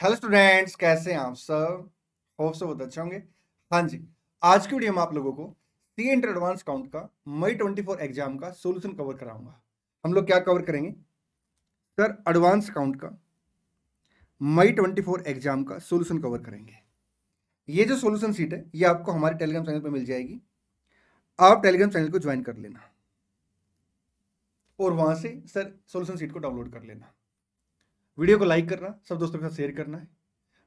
Hello students कैसे हैं आप सब होप सब बहुत अच्छे होंगे हाँ जी आज की वीडियो में आप लोगों को C inter advance accounts May मई 24 एग्जाम का सॉल्यूशन कवर कराऊंगा हम लोग क्या कवर करेंगे सर एडवांस काउंट का मई 24 एग्जाम का सॉल्यूशन कवर करेंगे ये जो सॉल्यूशन सीट है ये आपको हमारे टेलीग्राम चैनल पर मिल जाएगी आप टेलीग्राम चैनल को ज्वाइन कर लेना और वहाँ से सर सोल्यूशन सीट को डाउनलोड कर लेना वीडियो को लाइक करना सब दोस्तों के साथ शेयर करना है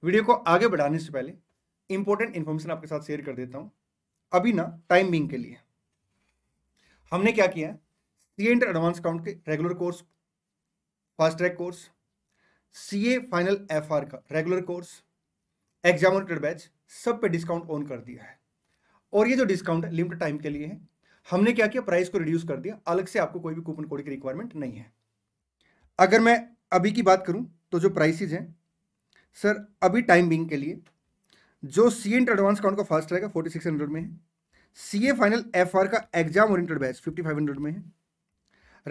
वीडियो को आगे बढ़ाने से पहले इंपॉर्टेंट इन्फॉर्मेशन आपके साथ शेयर कर देता हूँ अभी ना टाइम बिंग के लिए हमने क्या किया सी एंड एडवांस काउंट के regular course fast track course C A final F R का रेगुलर कोर्स एग्जाम बैच सब पे डिस्काउंट ऑन कर दिया है और ये जो डिस्काउंट है लिमिटेड टाइम के लिए है हमने क्या किया प्राइस को रिड्यूस कर दिया अलग से आपको कोई भी कूपन कोड की रिक्वायरमेंट नहीं है अगर मैं अभी की बात करूँ तो जो प्राइसेज हैं सर अभी टाइम बिंग के लिए जो सी एंट एडवांस काउंट का फर्स्ट रहेगा फोर्टी सिक्स हंड्रेड में है C A final F R का exam oriented batch fifty five hundred में है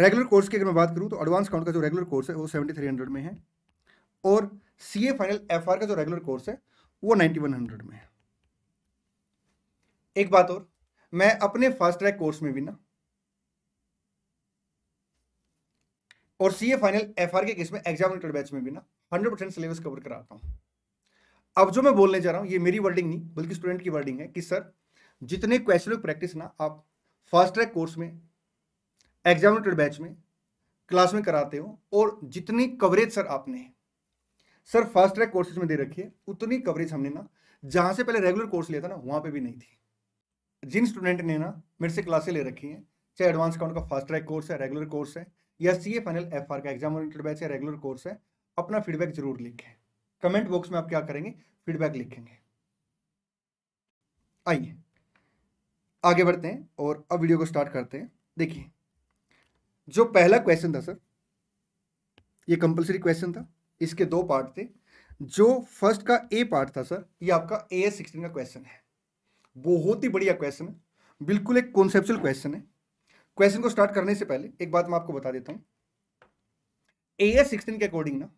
रेगुलर कोर्स की अगर मैं बात करूँ तो एडवांस काउंट का जो रेगुलर कोर्स है वो सेवेंटी थ्री हंड्रेड में है और C A final F R का जो रेगुलर कोर्स है वो नाइन्टी वन हंड्रेड में है एक बात और मैं अपने फास्ट ट्रैक कोर्स में भी ना और C A final F R के केस में एग्जामिनेटेड बैच में भी ना हंड्रेड परसेंट सिलेबस कवर कराता हूँ अब जो मैं बोलने जा रहा हूँ ये मेरी वर्डिंग नहीं बल्कि स्टूडेंट की वर्डिंग है कि सर जितने क्वेश्चन प्रैक्टिस ना आप फास्ट ट्रैक कोर्स में एग्जामिनेटेड बैच में क्लास में कराते हो और जितनी कवरेज सर आपने सर फर्स्ट ट्रैक कोर्सेज में दे रखी है उतनी कवरेज हमने ना जहाँ से पहले रेगुलर कोर्स लिया था ना वहाँ पे भी नहीं थी जिन स्टूडेंट ने ना मेरे से क्लासे ले रखी हैं चाहे एडवांस अकाउंट का फास्ट ट्रैक कोर्स है रेगुलर कोर्स है या C A final F R का एग्जाम ओरिएंटेड बैच या रेगुलर कोर्स है अपना फीडबैक जरूर लिखें कमेंट बॉक्स में आप क्या करेंगे फीडबैक लिखेंगे आइए आगे बढ़ते हैं और अब वीडियो को स्टार्ट करते हैं देखिए जो पहला क्वेश्चन था सर ये कंपलसरी क्वेश्चन था इसके दो पार्ट थे जो फर्स्ट का ए पार्ट था सर ये आपका ए एस सिक्सटीन का क्वेश्चन है बहुत ही बढ़िया क्वेश्चन है बिल्कुल एक कॉन्सेप्चुअल क्वेश्चन है क्वेश्चन को स्टार्ट करने से पहले एक बात मैं आपको बता देता हूं ए एस सिक्सटीन के अकॉर्डिंग ना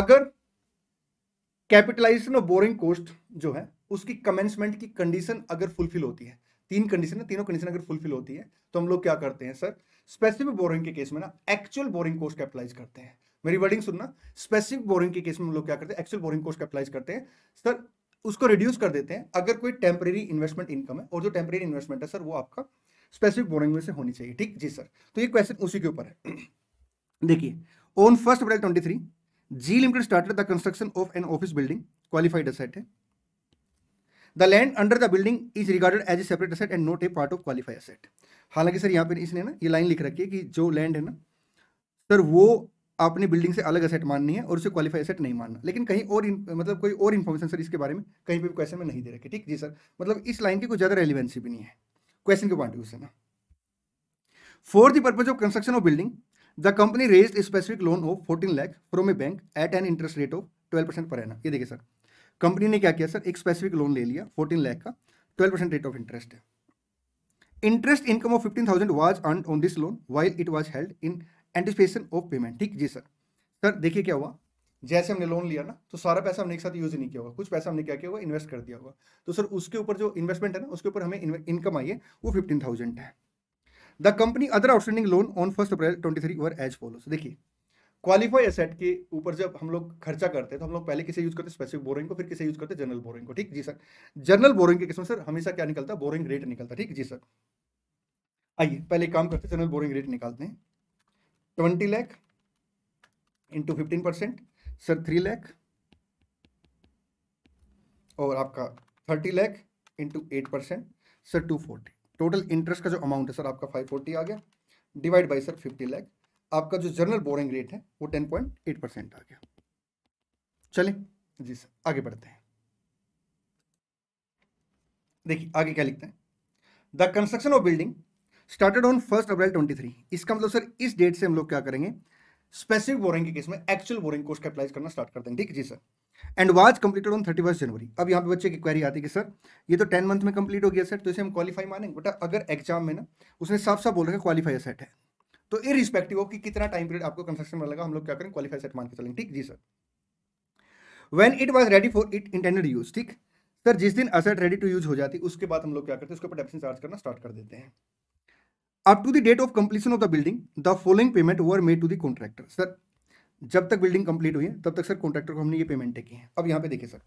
अगर कैपिटलाइजेशन ऑफ बोरिंग कोस्ट जो है उसकी कमेंसमेंट की कंडीशन अगर फुलफिल होती है तीन कंडीशन है तीनों कंडीशन अगर फुलफिल होती है तो हम लोग क्या करते हैं सर स्पेसिफिक बोरिंग के केस में ना एक्चुअल बोरिंग कोस्ट कैपिटलाइज करते हैं मेरी वर्डिंग सुनना स्पेसिफिक बोरिंग के केस में हम लोग क्या करते हैं एक्चुअल बोरिंग कोस्ट कैपिटलाइज करते हैं सर उसको रिड्यूस कर देते हैं अगर कोई टेम्परेरी इन्वेस्टमेंट इनकम है और जो टेम्परेरी इन्वेस्टमेंट है सर वो आपका स्पेसिफिक बोरिंग में से होनी चाहिए ठीक जी सर तो ये क्वेश्चन उसी के ऊपर है देखिए on first April twenty three G limited started the construction of an office building qualified asset है the land under the building is regarded as a separate asset and not a part of qualified asset हालांकि sir यहाँ पर इसने ना ये line लिख रखी है कि जो लैंड है ना सर वो आपने बिल्डिंग से अलग असेट माननी है और उसे क्वालिफाई असेट नहीं मानना लेकिन कहीं और इन, मतलब कोई और इन्फॉर्मेशन सर इसके बारे में कहीं पर भी क्वेश्चन में नहीं दे रखे ठीक जी सर मतलब इस लाइन की कोई ज़्यादा रेलिवेंसी भी नहीं है क्वेश्चन के पॉइंट से ना for the purpose of construction of building the company raise specific loan of fourteen lakh from a bank at an interest rate of twelve percent पर ये देखिए सर कंपनी ने क्या किया सर एक स्पेसिफिक लोन ले लिया फोर्टीन लैख का twelve percent rate of interest है interest income of fifteen thousand was earn on this loan while it was held in anticipation of payment ठीक जी सर सर देखिए क्या हुआ जैसे हमने लोन लिया ना तो सारा पैसा हमने एक साथ यूज नहीं किया होगा कुछ पैसा हमने क्या किया होगा इन्वेस्ट कर दिया होगा तो सर उसके ऊपर जो इन्वेस्टमेंट है ना उसके ऊपर हमें इनकम आई है वो फिफ्टीन थाउजेंड है the company other outstanding loan on first April twenty three as follow देखिए क्वालिफाई एसेट के ऊपर जब हम लोग खर्चा करते हैं तो हम लोग पहले किसे यूज करते हैं स्पेसिफिक बोरिंग को फिर किसे यूज करते हैं जनरल बोरिंग को ठीक जी सर जनरल बोरिंग के किस्म सर हमेशा क्या निकलता है बोरिंग रेट निकलता है ठीक जी सर आइए पहले काम करते हैं जनरल बोरिंग रेट निकालते हैं twenty lakh into fifteen percent sir three lakh और आपका thirty lakh into eight percent sir two forty total interest का जो अमाउंट है सर आपका फाइव फोर्टी आ गया divide by sir fifty lakh आपका जो जनरल बोरिंग रेट है वो टेन पॉइंट एट परसेंट आ गया चले जी सर आगे बढ़ते हैं देखिए आगे क्या लिखते हैं the construction of building started on first April three इसका मतलब सर इस डेट से हम लोग क्या करेंगे स्पेसिफिक बोरिंग के केस में एक्चुअल बोरिंग को अप्लाई करना स्टार्ट कर देंगे ठीक है जी sir and was completed on thirty January अब यहाँ पे बच्चे की क्वेरी आती है कि सर ये तो टेन मंथ में कंप्लीट हो गया सर तो इसे हम क्वालिफाई मानेंगे बट अगर एग्जाम में ना उसने साफ साफ बोल रखा क्वालिफाई सेट है तो इरिस्पेक्टिव हो कि कितना टाइम पीरियड आपको कंस्ट्रक्शन में लगा हम लोग क्या करें क्वालिफाई सेट मान के चलेंगे ठीक जी sir when it was ready for it intended use ठीक सर जिस दिन असेट रेडी टू यूज हो जाती उसके बाद हम लोग क्या करते हैं उसके ऊपर डेप्सन चार्ज करना स्टार्ट कर देते हैं up to the date of completion of the building the following payment were made to the contractor sir जब तक बिल्डिंग कंप्लीट हुई है तब तक सर कॉन्ट्रैक्टर को हमने ये पेमेंटें की हैं अब यहाँ पे देखिए सर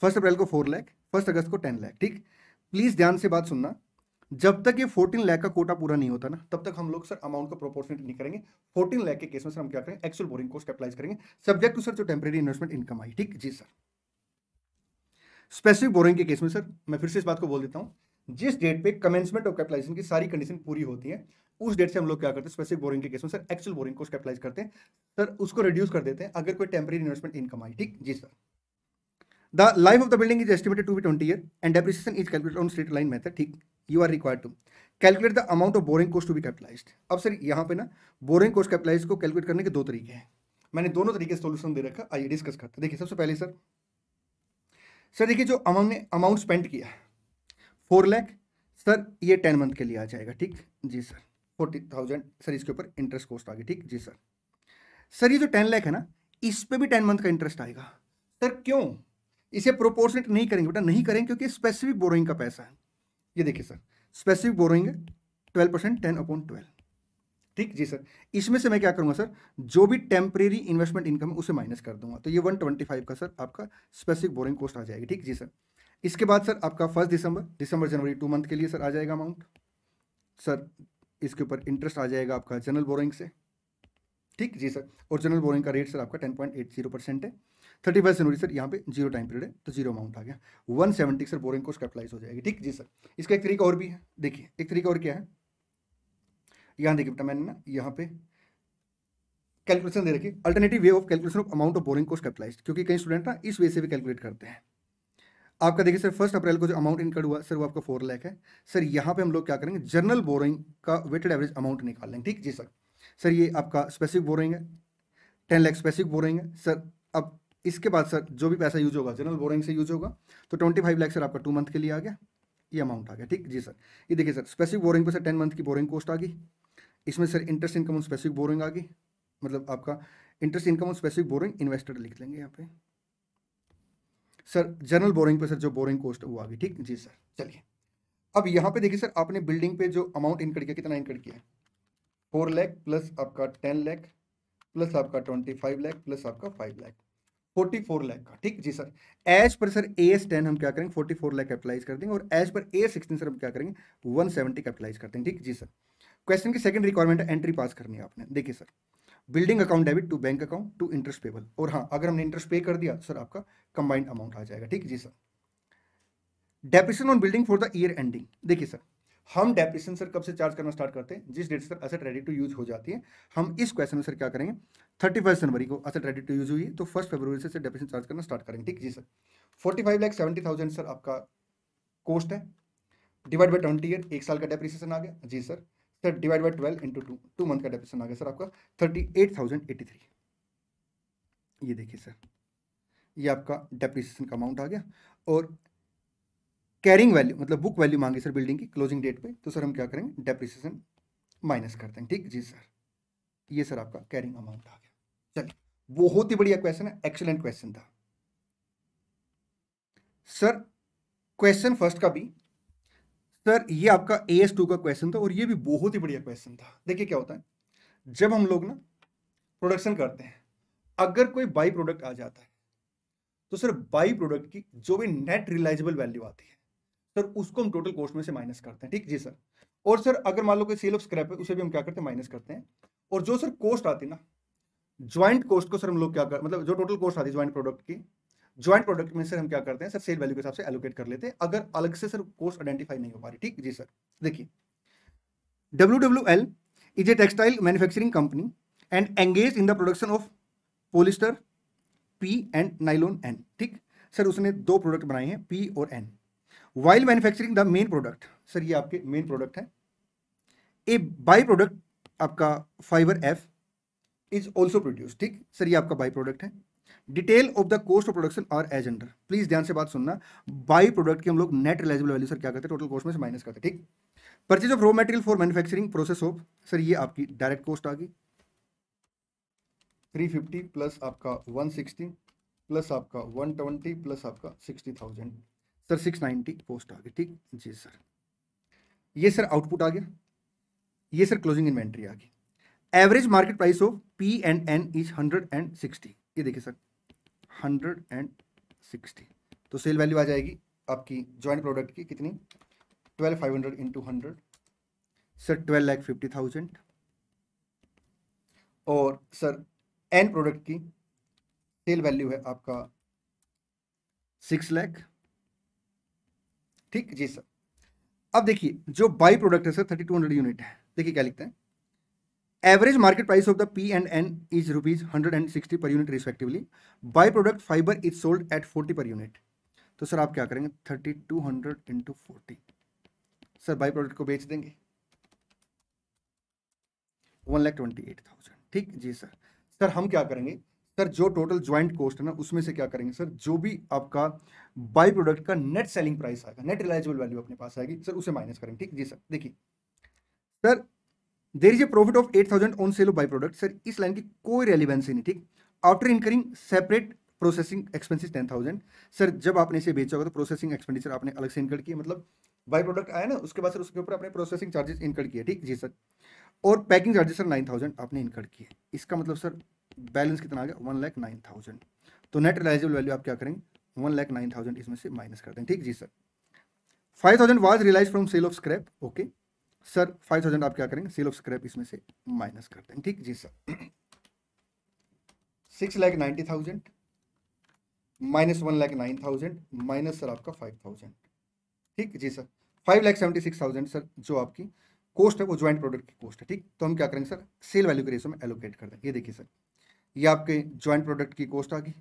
फर्स्ट अप्रैल को फोर लैख फर्स्ट अगस्त को टेन लैख ठीक प्लीज़ ध्यान से बात सुनना जब तक ये फोर्टीन लाख का कोटा पूरा नहीं होता ना तब तक हम लोग सर अमाउंट का प्रोपोर्शनेट नहीं करेंगे फोर्टीन लैख के केस में सर हम क्या करेंगे एक्चुअल बोरिंग कोस्ट अप्लाइज करेंगे सब्जेक्ट टू सर जो टेम्प्रेरी इन्वेस्टमेंट इनकम आई ठीक जी सर स्पेसिफिक बोरिंग के केस में सर मैं फिर से इस बात को बोल देता हूँ जिस डेट पे कमेंसमेंट ऑफ कैपिटलाइजेशन की सारी कंडीशन पूरी होती है उस डेट से हम लोग क्या करते हैं स्पेसिफिक बोरिंग के केस में सर एक्चुअल बोरिंग को कैपिटलाइज करते हैं सर उसको रिड्यूस कर देते हैं अगर कोई टेम्प्रेरी इन्वेस्टमेंट इनकम आई ठीक जी sir the life of the building is estimated to be twenty year and depreciation is calculate on straight line method ठीक you are required to calculate the amount of borrowing cost to be capitalise अब sir यहाँ पे ना borrowing cost capitalise को calculate करने के दो तरीके हैं मैंने दोनों तरीके से सोल्यूशन दे रखा आइए डिस्कस करते हैं देखिए सबसे पहले सर सर देखिए जो अमाउंट ने अमाउंट स्पेंड किया है फोर लैख सर ये टेन मंथ के लिए आ जाएगा ठीक जी सर फोर्टी थाउजेंड सर इसके ऊपर इंटरेस्ट कॉस्ट आ गई ठीक जी सर सर ये जो टेन लैख है ना इस पर भी टेन मंथ का इंटरेस्ट आएगा सर क्यों इसे प्रोपोर्शनेट नहीं करेंगे बेटा नहीं करेंगे क्योंकि स्पेसिफिक बोरोइंग का पैसा है ये देखिए सर स्पेसिफिक बोरोइंग है twelve percent ten upon twelve ठीक जी सर इसमें से मैं क्या करूंगा सर जो भी टेम्परेरी इन्वेस्टमेंट इनकम है उसे माइनस कर दूंगा तो ये वन ट्वेंटी फाइव का सर आपका स्पेसिफिक बोरिंग कॉस्ट आ जाएगी ठीक जी सर इसके बाद सर आपका first December December January two month के लिए सर आ जाएगा अमाउंट सर इसके ऊपर इंटरेस्ट आ जाएगा आपका जनरल बोरिंग से ठीक जी सर और जनरल बोरिंग का रेट सर आपका ten point eight zero percent है थर्टी फर्स्ट जनवरी सर यहाँ पे जीरो टाइम पीरियड है तो जीरो अमाउंट आ गया वन सेवेंटी सर बोरिंग को कैपिटलाइज हो जाएगी ठीक जी सर इसका एक तरीका और भी है देखिए एक तरीका और क्या है यहाँ देखिए बेटा मैंने ना यहाँ पे कैलकुलेशन दे रखी alternative way of calculation of amount of borrowing को कैपिटलाइज क्योंकि कई स्टूडेंट ना इस वे से भी कैलकुलेट करते हैं आपका देखिए सर फर्स्ट अप्रैल को जो अमाउंट इनकर्ड हुआ सर वो आपका फोर लैख है सर यहाँ पे हम लोग क्या करेंगे जनरल बोरिंग का वेटेड एवरेज अमाउंट निकाल लेंगे ठीक जी सर सर ये आपका स्पेसिफिक बोरिंग है टेन लैख स्पेसिफिक बोरिंग है सर अब इसके बाद सर जो भी पैसा यूज होगा जनरल बोरिंग से यूज होगा तो ट्वेंटी फाइव सर आपका टू मंथ के लिए आ गया ये अमाउंट आ गया ठीक जी सर ये देखिए सर स्पेसिफिक बोरिंग पर सर टेन मंथ की बोरिंग कॉस्ट आ गई इसमें sir interest income specific borrowing आ गई मतलब आपका interest income specific borrowing investor लिख लेंगे यहाँ पे सर जनरल बोरिंग पे सर जो बोरिंग कॉस्ट वो आ गई ठीक जी सर चलिए अब यहाँ पे देखिए सर आपने बिल्डिंग पे जो अमाउंट इनकट किया कितना इनकट किया है फोर लैख प्लस आपका टेन लैख प्लस आपका ट्वेंटी फाइव लैख प्लस आपका five lakh forty four lakh का ठीक जी sir as per sir A S ten हम क्या करेंगे फोर्टी फोर लैख कैपिटलाइज कर देंगे और as per A sixteen sir हम क्या करेंगे वन सेवेंटी कैपिटलाइज कर देंगे ठीक जी सर क्वेश्चन की सेकंड रिक्वायरमेंट है एंट्री पास करनी है आपने देखिए sir building account debit to bank account to interest payable और हाँ अगर हमने इंटरेस्ट पे कर दिया सर आपका कंबाइंड अमाउंट आ जाएगा ठीक जी sir depreciation on building for the year ending देखिए सर हम डेप्रिसन सर कब से चार्ज करना स्टार्ट करते हैं जिस डेट से sir asset ready to use हो जाती है हम इस क्वेश्चन में सर क्या करेंगे थर्टी फर्स्ट जनवरी को असेट रेडी टू यूज हुई तो फर्स्ट फेब्रवरी से सर चार्ज करना स्टार्ट करेंगे ठीक जी sir forty five lakh seventy thousand sir आपका कॉस्ट है डिवाइड बाई ट्वेंटी ईयर एक साल का डेप्रिसिएशन आ गया जी sir sir divide by twelve into two two month का डेप्रेशन आ गया सर आपका thirty eight thousand eighty three ये देखिए सर ये आपका डेप्रिसिएशन का अमाउंट आ गया और कैरिंग वैल्यू मतलब बुक वैल्यू मांगे सर बिल्डिंग की क्लोजिंग डेट पे तो सर हम क्या करेंगे डेप्रिसिएशन माइनस कर देंगे ठीक जी सर ये सर आपका कैरिंग अमाउंट आ गया चलिए बहुत ही बढ़िया क्वेश्चन है एक्सलेंट क्वेश्चन था सर क्वेश्चन फर्स्ट का भी सर ये आपका ए एस टू का क्वेश्चन था और ये भी बहुत ही बढ़िया क्वेश्चन था देखिए क्या होता है जब हम लोग ना प्रोडक्शन करते हैं अगर कोई बाई प्रोडक्ट आ जाता है तो सर बाई प्रोडक्ट की जो भी नेट रिलाइजेबल वैल्यू आती है सर उसको हम टोटल कॉस्ट में से माइनस करते हैं ठीक जी सर और सर अगर मान लो कोई सेल ऑफ स्क्रैप है उसे भी हम क्या करते हैं माइनस करते हैं और जो सर कॉस्ट आती है ना ज्वाइंट कॉस्ट को सर हम लोग क्या कर मतलब जो टोटल कॉस्ट आती है ज्वाइंट प्रोडक्ट की ज्वाइंट प्रोडक्ट में सर हम क्या करते हैं सर सेल वैल्यू के हिसाब से एलोकेट कर लेते हैं अगर अलग से सर कोर्स आइडेंटिफाई नहीं हो पा रही ठीक जी सर देखिए W W L is a textile manufacturing company and engage in the production of polyester P and nylon N ठीक सर उसने दो प्रोडक्ट बनाए हैं पी और N while manufacturing the main product sir ये आपके मेन प्रोडक्ट है a by product आपका fibre F is also produce ठीक सर ये आपका बाई प्रोडक्ट है detail of the cost of production और एज अंडर प्लीज ध्यान से बात सुनना बाई प्रोडक्ट की हम लोग नेट रिलाइजेबल वैल्यू सर क्या करते हैं टोटल कॉस्ट में से माइनस करते ठीक purchase of raw material for manufacturing process of sir ये आपकी डायरेक्ट कॉस्ट आ गई 350 प्लस आपका 160 प्लस आपका 120 प्लस आपका 60,000 सर 690 कॉस्ट आ गई ठीक जी सर ये सर आउटपुट आ गया ये सर क्लोजिंग इन्वेंट्री आ गई average market price of P and N is hundred and sixty ये देखिए सर हंड्रेड एंड सिक्सटी तो सेल वैल्यू आ जाएगी आपकी जॉइंट प्रोडक्ट की कितनी twelve five hundred into hundred sir twelve lakh fifty thousand और सर एन प्रोडक्ट की सेल वैल्यू है आपका सिक्स लैख ठीक जी सर अब देखिए जो बाई प्रोडक्ट है sir thirty two hundred unit है देखिए क्या लिखते हैं average market price of the P and N is rupees hundred and sixty per unit respectively by product fibre is sold at forty per unit तो sir आप क्या करेंगे thirty two hundred into forty sir by product को बेच देंगे one lakh twenty eight thousand ठीक जी sir sir हम क्या करेंगे सर जो टोटल ज्वाइंट कॉस्ट है ना उसमें से क्या करेंगे सर जो भी आपका बाई प्रोडक्ट का नेट सेलिंग प्राइस आएगा नेट रिलाइजेबल वैल्यू अपने पास आएगी सर उसे माइनस करेंगे ठीक जी सर देखिए sir there is a profit of eight thousand on sale of by product sir इस लाइन की कोई रेलिवेंस ही नहीं ठीक after incurring separate processing expenses ten thousand sir जब आपने इसे बेचा होगा तो प्रोसेसिंग एक्सपेंडिचर आपने अलग से इनकर्ड किया मतलब बाई प्रोडक्ट आया ना उसके बाद सर उसके ऊपर आपने प्रोसेसिंग चार्जेस इनकर्ड किया ठीक जी सर और packing charges sir nine thousand आपने इनकर्ड किया इसका मतलब सर बैलेंस कितना आ गया वन लैख नाइन थाउजेंड तो नेट रिलाइजेबल वैल्यू आप क्या करेंगे वन लैख नाइन थाउजेंड इसमें से माइनस कर देंगे ठीक जी sir five thousand was realise from sale of scrap okay sir five thousand आप क्या करेंगे सेल ऑफ स्क्रैप इसमें से माइनस कर देंगे ठीक जी sir six lakh ninety thousand minus one lakh nine thousand minus sir आपका फाइव थाउजेंड ठीक जी sir five lakh seventy six thousand sir जो आपकी कॉस्ट है वो ज्वाइंट प्रोडक्ट की कॉस्ट है ठीक तो हम क्या करेंगे सर सेल वैल्यू के रेशो में एलोकेट कर देंगे ये देखिए सर ये आपके ज्वाइंट प्रोडक्ट की कॉस्ट आ गई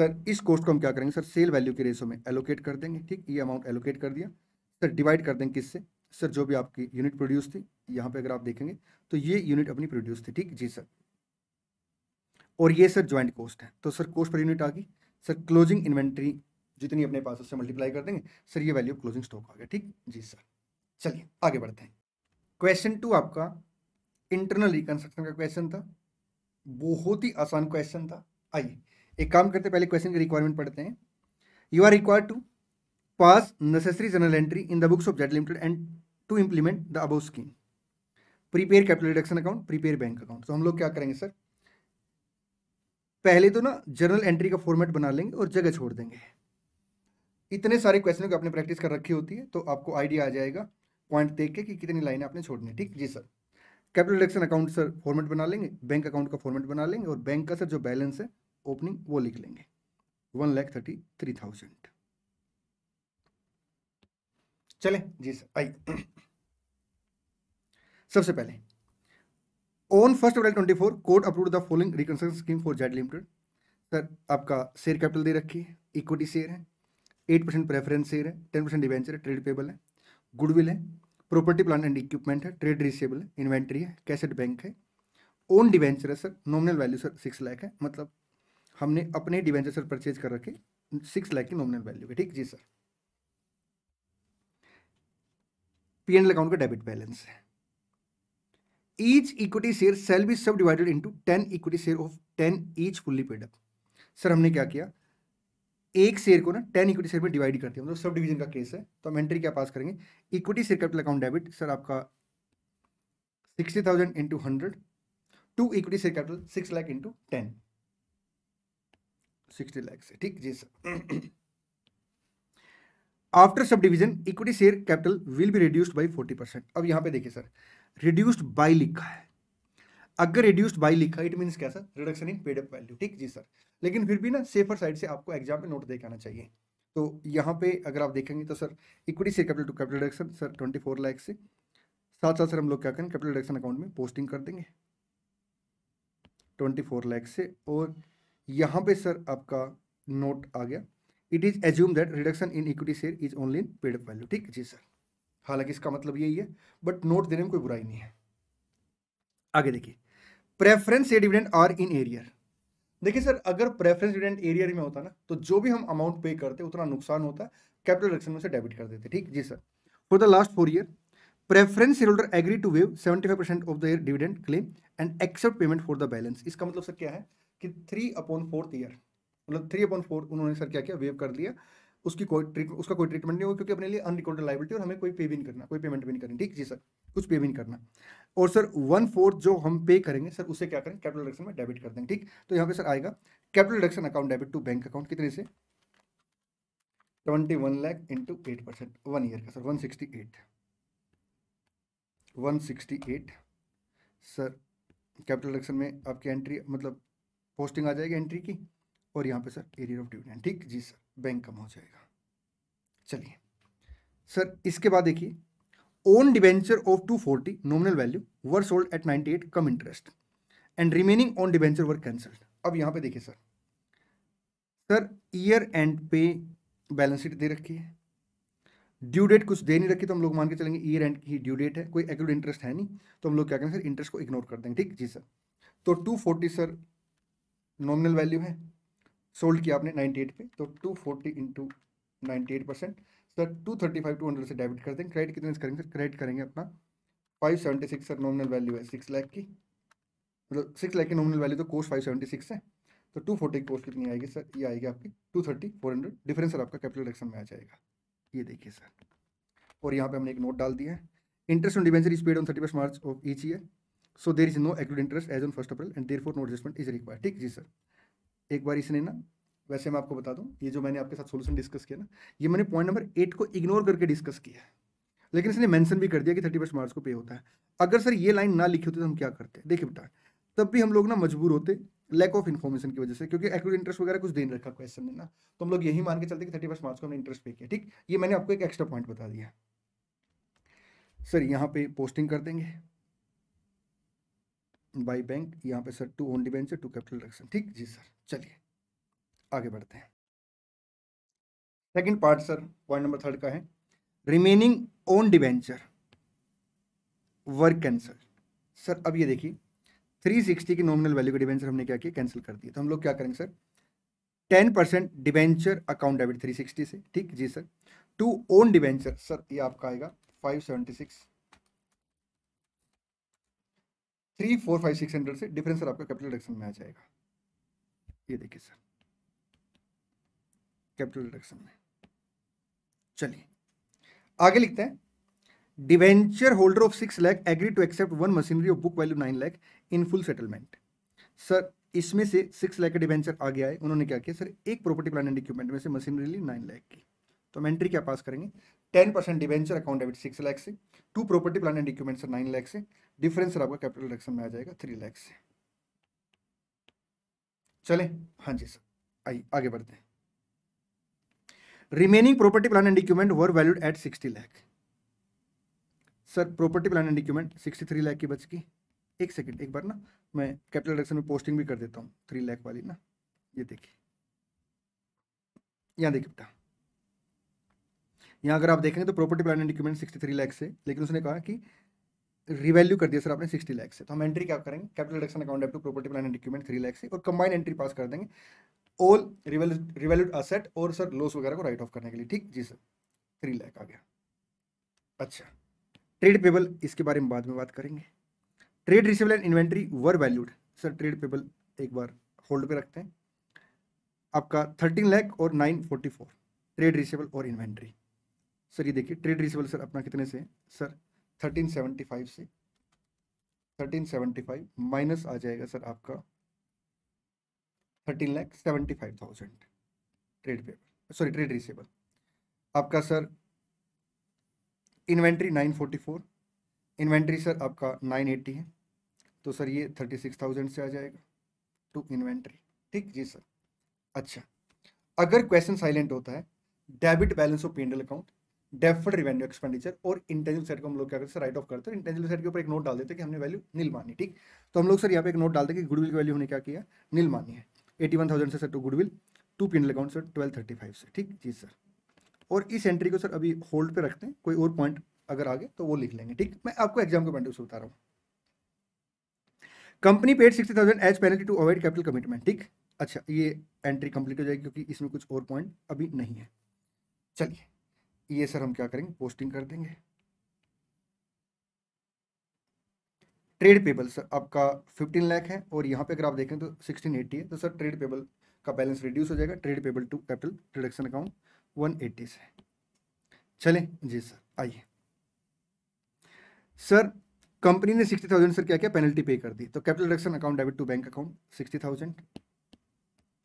सर इस कॉस्ट को हम क्या करेंगे सर सेल वैल्यू के रेशो में एलोकेट कर देंगे ठीक ये अमाउंट एलोकेट कर दिया सर डिवाइड कर देंगे किससे सर जो भी आपकी यूनिट प्रोड्यूस थी यहाँ पे अगर आप देखेंगे तो ये यूनिट अपनी प्रोड्यूस थी ठीक जी सर और ये सर ज्वाइंट कोस्ट है तो सर कोस्ट पर यूनिट आ गई सर क्लोजिंग इन्वेंट्री जितनी अपने पास उससे मल्टीप्लाई कर देंगे सर ये वैल्यू क्लोजिंग स्टॉक आ गया ठीक जी सर चलिए आगे बढ़ते हैं क्वेश्चन टू आपका इंटरनल रिकंस्ट्रक्शन का क्वेश्चन था बहुत ही आसान क्वेश्चन था आइए एक काम करते पहले क्वेश्चन की रिक्वायरमेंट पढ़ते हैं you are required to pass necessary journal entry in the books of Z Limited and to implement the above scheme. Prepare capital reduction account prepare bank account तो हम लोग क्या करेंगे सर पहले तो ना जर्नल एंट्री का फॉर्मेट बना लेंगे और जगह छोड़ देंगे इतने सारे क्वेश्चन को आपने प्रैक्टिस कर रखी होती है तो आपको आइडिया आ जाएगा पॉइंट देख के कि कितनी लाइन आपने छोड़नी है ठीक जी sir capital reduction account sir format बना लेंगे बैंक अकाउंट का फॉर्मेट बना लेंगे और बैंक का सर जो बैलेंस है ओपनिंग वो लिख लेंगे one lakh thirty three thousand चले जी सर आई सबसे पहले on first April twenty four court approve the following reconstruction scheme for Z limited sir आपका शेयर कैपिटल दे रखी है इक्विटी शेयर है एट परसेंट प्रेफरेंस शेयर है टेन परसेंट डिवेंचर है ट्रेड पेबल है गुडविल है प्रॉपर्टी प्लान एंड इक्विपमेंट है ट्रेड रिसेबल है इन्वेंट्री है कैसेट बैंक है ओन डिवेंचर है sir nominal value sir six lakh है मतलब हमने अपने डिवेंचर सर परचेज कर रखे सिक्स लाख की नॉमिनल वैल्यू है ठीक जी सर पी एंड अकाउंट का डेबिट बैलेंस है each equity share shall be sub divided into ten equity share of ten each fully paid up sir हमने क्या किया एक शेयर को ना टेन इक्विटी शेयर में डिवाइड करते हैं मतलब सब डिवीजन का केस है तो हम एंट्री क्या पास करेंगे equity share capital account debit sir आपका sixty thousand into hundred to equity share capital six lakh into ten sixty से ठीक जी sir after sub division equity share capital will be reduced by forty percent अब यहाँ पे देखिए sir reduced by लिखा है अगर रिड्यूस्ड बाई लिखा इट मीन्स क्या sir reduction in paid up value ठीक जी सर लेकिन फिर भी ना सेफर साइड से आपको एग्जाम में नोट दे आना चाहिए तो यहाँ पे अगर आप देखेंगे तो sir equity share capital to capital reduction sir twenty four lakhs से साथ साथ सर हम लोग क्या करें कैपिटल रिडक्शन अकाउंट में पोस्टिंग कर देंगे ट्वेंटी फोर लैख से और यहाँ पे सर आपका नोट आ गया it is assume that reduction in equity share is only in paid value ठीक जी सर हालांकि इसका मतलब यही है बट नोट देने में कोई बुराई नहीं है आगे देखिए प्रेफरेंस या डिविडेंड आर इन एरियर देखिए सर अगर प्रेफरेंस डिविडेंड एरियर में होता ना तो जो भी हम अमाउंट पे करते उतना नुकसान होता है कैपिटल रिडक्शन में से डेबिट कर देते ठीक जी sir for the last four year preference share agree to waive seventy five percent of the dividend claim and accept payment for the balance इसका मतलब सर क्या है कि थ्री अपॉन फोर्थ ईयर मतलब थ्री अपॉइंट फोर उन्होंने sir क्या किया wave कर दिया उसकी कोई ट्रीटमेंट उसका कोई ट्रीटमेंट नहीं होगा क्योंकि अपने लिए अनरिकॉर्डेड लाइबिलिटी और हमें कोई पे भी नहीं करना कोई पेमेंट भी नहीं करनी ठीक जी सर कुछ पे भी नहीं करना और सर वन फोर्थ जो हम पे करेंगे सर उसे क्या करें कैपिटल डिडक्शन में डेबिट कर देंगे ठीक तो यहाँ पे सर आएगा capital deduction account debit to bank account कितने से twenty one lakh into eight percent one year का sir one sixty eight one sixty eight sir capital deduction में आपकी एंट्री मतलब पोस्टिंग आ जाएगी एंट्री की और यहाँ पे सर एरियर ऑफ डिविडेंड ठीक जी सर बैंक कम हो जाएगा चलिए सर इसके बाद देखिए own debenture of two forty nominal value were sold at ninety eight cum interest and remaining on debenture were cancelled अब यहाँ पे देखिए सर सर ईयर एंड पे बैलेंस शीट दे रखी है ड्यू डेट कुछ दे नहीं रखी तो हम लोग मान के चलेंगे ईयर एंड की ड्यू डेट है कोई एक्ट इंटरेस्ट है नहीं तो हम लोग क्या करेंगे सर इंटरेस्ट को इग्नोर कर देंगे ठीक जी सर तो two forty sir nominal value है सोल्ड किया आपने 98 पे तो 240 forty into ninety percent sir two thirty five two hundred से डेबिट कर देंगे क्रेडिट कितने करेंगे सर क्रेडिट करेंगे अपना five seventy six sir nominal value है सिक्स लाख की मतलब सिक्स लाख की नॉमिनल वैल्यू तो कोस्ट फाइव सेवेंटी सिक्स है तो टू फोर्टी की कोस्ट कितनी आएगी सर ये आएगी आपकी two thirty four hundred difference sir आपका कैपिटल रिडक्शन में आ जाएगा ये देखिए सर और यहाँ पे हमने एक नोट डाल दिया है interest on debenture is paid on thirty March of each year so there is no act interest as on first April and therefore no adjustment is require ठीक जी सर एक बार इसने ना वैसे मैं आपको बता दूं ये जो मैंने आपके साथ सोल्यूशन डिस्कस किया ना ये मैंने पॉइंट नंबर एट को इग्नोर करके डिस्कस किया है लेकिन इसने मेंशन भी कर दिया कि थर्टी फर्स्ट मार्च को पे होता है अगर सर ये लाइन ना लिखी होती तो हम क्या करते देखिए बेटा तब भी हम लोग ना मजबूर होते लैक ऑफ इन्फॉर्मेशन की वजह से क्योंकि एक्यूट इंटरेस्ट वगैरह कुछ देन रखा क्वेश्चन में ना तो हम लोग यही मान के चलते कि थर्टी फर्स्ट मार्च को हमने इंटरेस्ट पे किया ठीक ये मैंने आपको एक एक्स्ट्रा पॉइंट बता दिया सर यहाँ पे पोस्टिंग कर देंगे बाई बैंक यहाँ पे sir to own debenture to capital reduction ठीक जी सर चलिए आगे बढ़ते हैं second part sir point number third का है remaining own debenture work cancel sir अब ये देखिए 360 की नॉमिनल वैल्यू के डिबेंचर हमने क्या किया कैंसिल कर दिया तो हम लोग क्या करेंगे sir 10 percent debenture account debit 360 से ठीक जी sir to own debenture sir ये आपका आएगा 576 three four five six hundred से डिफरेंस सर आपका कैपिटल डिडक्शन में आ जाएगा ये देखिए सर कैपिटल डिडक्शन में चलिए आगे लिखते हैं debenture holder of six lakh agree to accept one machinery of book value nine lakh in full settlement sir इसमें से सिक्स लैख का डिवेंचर आ गया है उन्होंने क्या किया सर एक प्रॉपर्टी प्लान एंड इक्विपमेंट में से मशीनरी ली नाइन लैख की तो हम एंट्री क्या पास करेंगे ten percent debenture account debit six lakh से to property plan and equipment sir nine lakh से डिफरेंस फिर आपका कैपिटल रिडक्शन में आ जाएगा थ्री लैक्स से चले हाँ जी सर आइए आगे बढ़ते हैं remaining property plan and equipment were valued at sixty lakh sir property plan and equipment sixty three lakh की बच की एक सेकेंड एक बार ना मैं कैपिटल रिडक्शन में पोस्टिंग भी कर देता हूँ थ्री लैख वाली ना ये देखिए यहाँ देखिए बेटा यहाँ अगर आप देखेंगे तो property plan and equipment sixty three lakh से लेकिन उसने कहा कि रिवैल्यू कर दिया सर आपने सिक्सटी लाख से तो हम एंट्री क्या करेंगे capital reduction account to property plan and equipment three lakh से और कंबाइन एंट्री पास कर देंगे ऑल रिवैल्यूड असेट और सर लॉस वगैरह को राइट ऑफ करने के लिए ठीक जी सर थ्री लैक आ गया अच्छा ट्रेड पेबल इसके बारे में बाद में बात करेंगे trade receivable and inventory were valued sir trade payable एक बार होल्ड पे रखते हैं आपका थर्टीन लैख और nine forty four trade receivable और इन्वेंट्री सर ये देखिए ट्रेड रिसिवल सर अपना कितने से सर थर्टीन सेवेंटी फाइव से थर्टीन सेवेंटी फाइव माइनस आ जाएगा सर आपका thirteen lakh seventy five thousand trade payable sorry trade receivable आपका sir inventory nine forty four inventory sir आपका नाइन एट्टी है तो सर ये थर्टी सिक्स थाउजेंड से आ जाएगा टू इन्वेंट्री ठीक जी सर अच्छा अगर क्वेश्चन साइलेंट होता है debit balance of P and L account deferred revenue expenditure और इंटेंजिबल सेट को हम लोग क्या करते हैं राइट ऑफ करते हैं इंटेंजिबल सेट के ऊपर एक नोट डाल देते हैं कि हमने वैल्यू नील मानी ठीक तो हम लोग सर यहाँ पे एक नोट डालते हैं कि गुडविल की वैल्यू हमने क्या किया नील मानी है एटी वन थाउजेंड से sir to goodwill to P and L account sir twelve thirty five से ठीक जी सर और इस एंट्री को सर अभी होल्ड पर रखते हैं कोई और पॉइंट अगर आगे तो वो लिख लेंगे ठीक मैं आपको एग्जाम के पॉइंट से बता रहा हूँ company paid sixty thousand as penalty to avoid capital commitment ठीक अच्छा ये एंट्री कंप्लीट हो जाएगी क्योंकि इसमें कुछ और पॉइंट अभी नहीं है चलिए ये सर हम क्या करेंगे पोस्टिंग कर देंगे ट्रेड पेबल सर आपका 15 लाख है और यहाँ पे अगर आप देखें तो 1680 है तो सर ट्रेड पेबल का बैलेंस रिड्यूस हो जाएगा trade payable to capital production account 180 से चलें जी सर आइए सर कंपनी ने 60,000 सर क्या क्या पेनल्टी पे कर दी तो capital reduction account debit to bank account thousand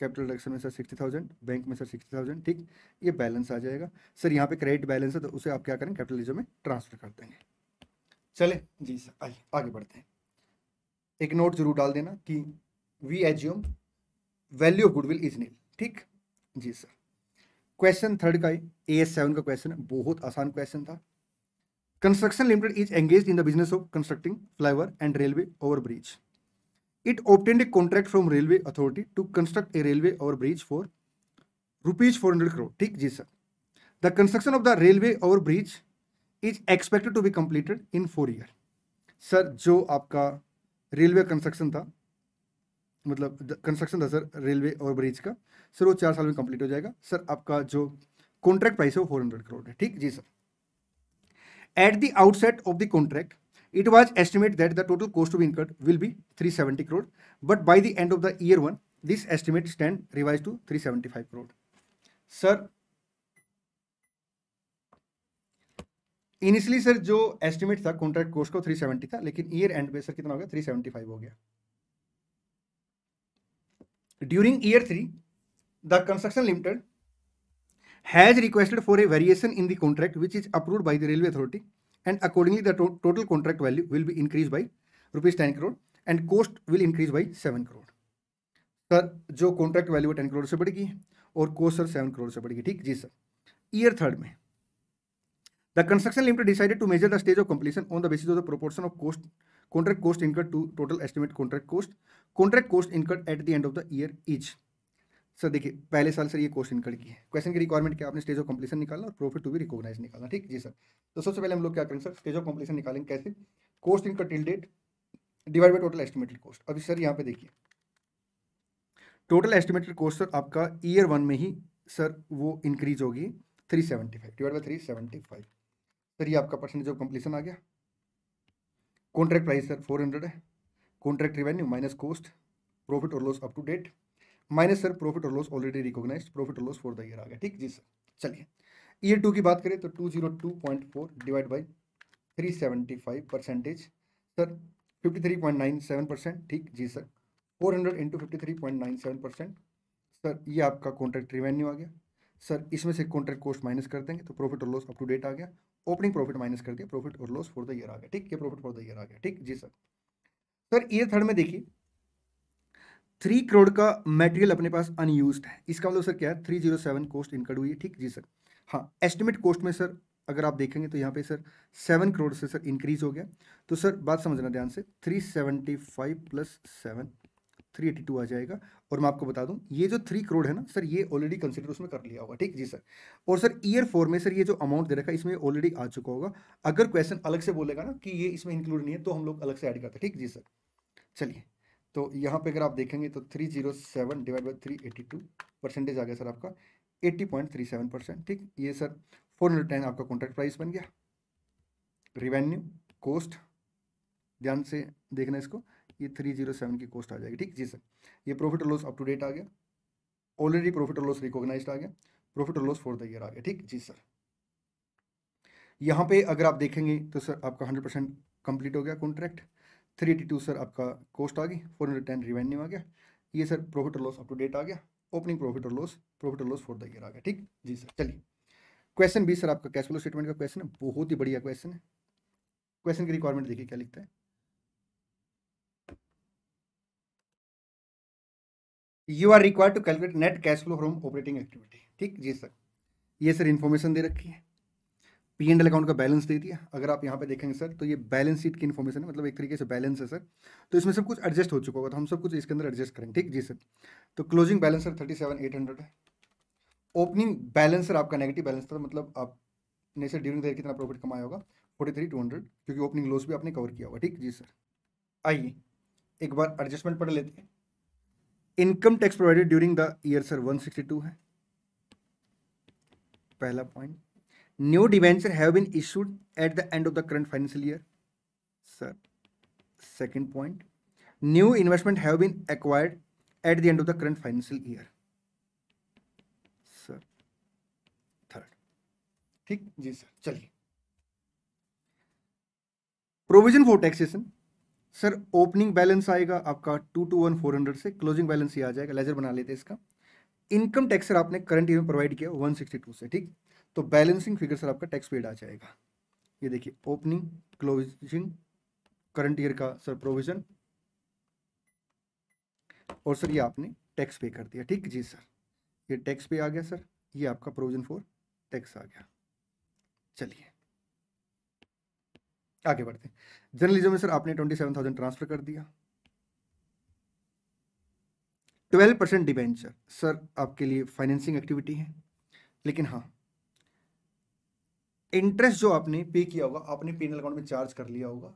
capital reduction में सर सिक्सटी थाउजेंड बैंक में सर सिक्सटी थाउजेंड ठीक ये बैलेंस आ जाएगा सर यहाँ पे क्रेडिट बैलेंस है तो उसे आप क्या करें रिजर्व में ट्रांसफर कर देंगे चले जी सर आइए आगे बढ़ते हैं एक नोट जरूर डाल देना कि we assume value of goodwill is nil ठीक जी सर क्वेश्चन थर्ड का ए एस सेवन का क्वेश्चन है बहुत आसान क्वेश्चन था construction limited is engage in the business of constructing flyover and railway over bridge it obtained a contract from railway authority to construct a railway overbridge for rupees 400 crore ठीक जी sir the construction of the railway overbridge is expected to be completed in four year sir जो आपका railway construction था मतलब construction था sir railway overbridge का sir वो चार साल में कंप्लीट हो जाएगा सर आपका जो कॉन्ट्रैक्ट प्राइस है वो फोर हंड्रेड करोड़ है ठीक जी sir at the outset of the contract it was estimated that the total cost to be incurred will be 370 crore but by the end of the year one this estimate stand revised to 375 crore sir initially sir जो estimate था contract cost को 370 था लेकिन year end पे sir कितना हो गया 375 हो गया during year three the construction limited has requested for a variation in the contract which is approved by the railway authority and accordingly the to total contract value will be increased by rupees 10 crore and cost will increase by seven crore sir जो contract value वो ten crore से बढ़ेगी और cost sir seven crore से बढ़ेगी ठीक जी sir year third में the construction limited decided to measure the stage of completion on the basis of the proportion of cost contract cost incurred to total estimate contract cost contract cost incurred at the end of the year each sir देखिए पहले साल sir ये question की है question की requirement क्या आपने stage of completion निकालना और प्रॉफिट टू भी रिकॉग्नाइज निकालना ठीक जी सर तो सबसे पहले हम लोग क्या करेंगे सर स्टेज ऑफ कंप्लीशन निकालेंगे कैसे कोर्स इनका till date divide by total estimated cost अभी सर यहाँ पे देखिए टोटल एस्टिमेटेड कॉस्ट सर आपका ईयर वन में ही सर वो इंक्रीज होगी three seventy five divide by three seventy five sir ये आपका परसेंटेज ऑफ कंप्लीसन आ गया contract price sir four hundred है contract revenue minus cost profit और loss up to date minus sir profit और loss already recognise profit और loss for the year आ गया ठीक जी सर चलिए ईयर टू की बात करें तो two zero two point four divide by three seventy five percentage sir fifty three point nine seven percent ठीक जी sir four hundred into fifty three point nine seven percent sir ये आपका contract revenue आ गया sir इसमें से contract cost minus कर देंगे तो प्रॉफिट और लॉस अप टू डेट आ गया ओपनिंग प्रॉफिट माइनस कर दिया प्रॉफिट और लॉस फॉर द ईयर आ गया ठीक ये प्रॉफिट फॉर द ईयर आ गया ठीक जी सर सर ईयर थर्ड में देखिए थ्री करोड़ का मटेरियल अपने पास अनयूज है इसका मतलब सर क्या है three zero seven cost incurred हुई है ठीक जी सर हाँ एस्टिमेट कोस्ट में सर अगर आप देखेंगे तो यहाँ पे सर सेवन करोड़ से सर इंक्रीज हो गया तो सर बात समझना ध्यान से three seventy five plus seven three eighty two आ जाएगा और मैं आपको बता दूं ये जो थ्री करोड़ है ना सर ये ऑलरेडी कंसिडर उसमें कर लिया होगा ठीक जी सर और सर ईयर फोर में सर ये जो अमाउंट दे रखा है इसमें ऑलरेडी आ चुका होगा अगर क्वेश्चन अलग से बोलेगा ना कि ये इसमें इंक्लूड नहीं है तो हम लोग अलग से ऐड करते हैं ठीक जी सर चलिए तो यहाँ पे अगर आप देखेंगे तो three zero seven divide by three eighty two percentage आ गया सर आपका eighty point three seven percent ठीक ये सर फोर हंड्रेड टेन आपका कॉन्ट्रैक्ट प्राइस बन गया रिवेन्यू कोस्ट ध्यान से देखना इसको ये थ्री जीरो सेवन की कॉस्ट आ जाएगी ठीक जी सर ये प्रॉफिट और लॉस अप टू डेट आ गया ऑलरेडी प्रॉफिट और लॉस रिकोगनाइज आ गया प्रॉफिट और लॉस फॉर द ईयर आ गया ठीक जी सर यहाँ पे अगर आप देखेंगे तो सर आपका हंड्रेड परसेंट कंप्लीट हो गया contract three eighty two sir आपका कॉस्ट आ गई फोर हंड्रेड टेन रिवेन्यू आ गया ये सर प्रॉफिट और लॉस अप टू डेट आ गया ओपनिंग प्रॉफिट और लॉस प्रॉफिट और लॉस फॉर द ईयर आ गया ठीक जी सर चलिए क्वेश्चन बी सर आपका कैश फ्लो स्टेटमेंट का क्वेश्चन है बहुत ही बढ़िया क्वेश्चन है क्वेश्चन की रिक्वायरमेंट देखिए क्या लिखता है you are required to calculate net cash flow from operating activity ठीक जी सर ये सर इन्फॉर्मेशन दे रखी है पी एंड एल अकाउंट का बैलेंस दे दिया अगर आप यहाँ पे देखेंगे सर तो ये बैलेंस शीट की इन्फॉर्मेशन है मतलब एक तरीके से बैलेंस है सर तो इसमें सब कुछ एडजस्ट हो चुका होगा तो हम सब कुछ इसके अंदर एडजस्ट करेंगे ठीक जी सर तो closing balance sir thirty seven eight hundred है ओपनिंग बैलेंस सर आपका नेगेटिव बैलेंस था मतलब आपने सर ड्यूरिंग देर कितना प्रॉफिट कमाया होगा फोर्टी थ्री टू हंड्रेड क्योंकि ओपनिंग लॉस भी आपने कवर किया होगा ठीक जी सर आइए एक बार एडजस्टमेंट पढ़ लेते हैं income tax provided during the year sir two है पहला point new debenture have been issued at the end of the current financial year sir second point new investment have been acquired at the end of the current financial year sir third ठीक जी sir चलिए provision for taxation sir opening balance आएगा आपका two two one four hundred से closing balance ही आ जाएगा laser बना लेते हैं इसका इनकम टैक्स सर आपने करंट ईयर में प्रोवाइड किया वन सिक्सटी टू से ठीक तो बैलेंसिंग फिगर सर आपका टैक्स पेड आ जाएगा ये देखिए ओपनिंग क्लोजिंग करंट ईयर का सर प्रोविजन और सर ये आपने टैक्स पे कर दिया ठीक जी सर ये टैक्स पे आ गया सर ये आपका प्रोविजन फॉर टैक्स आ गया चलिए आगे बढ़ते जर्नलिज्म में सर आपने ट्वेंटी सेवन थाउजेंड ट्रांसफर कर दिया ट्वेल्व परसेंट डिबेंचर सर आपके लिए फाइनेंसिंग एक्टिविटी है लेकिन हाँ इंटरेस्ट जो आपने पे किया होगा आपने पेनल अकाउंट में चार्ज कर लिया होगा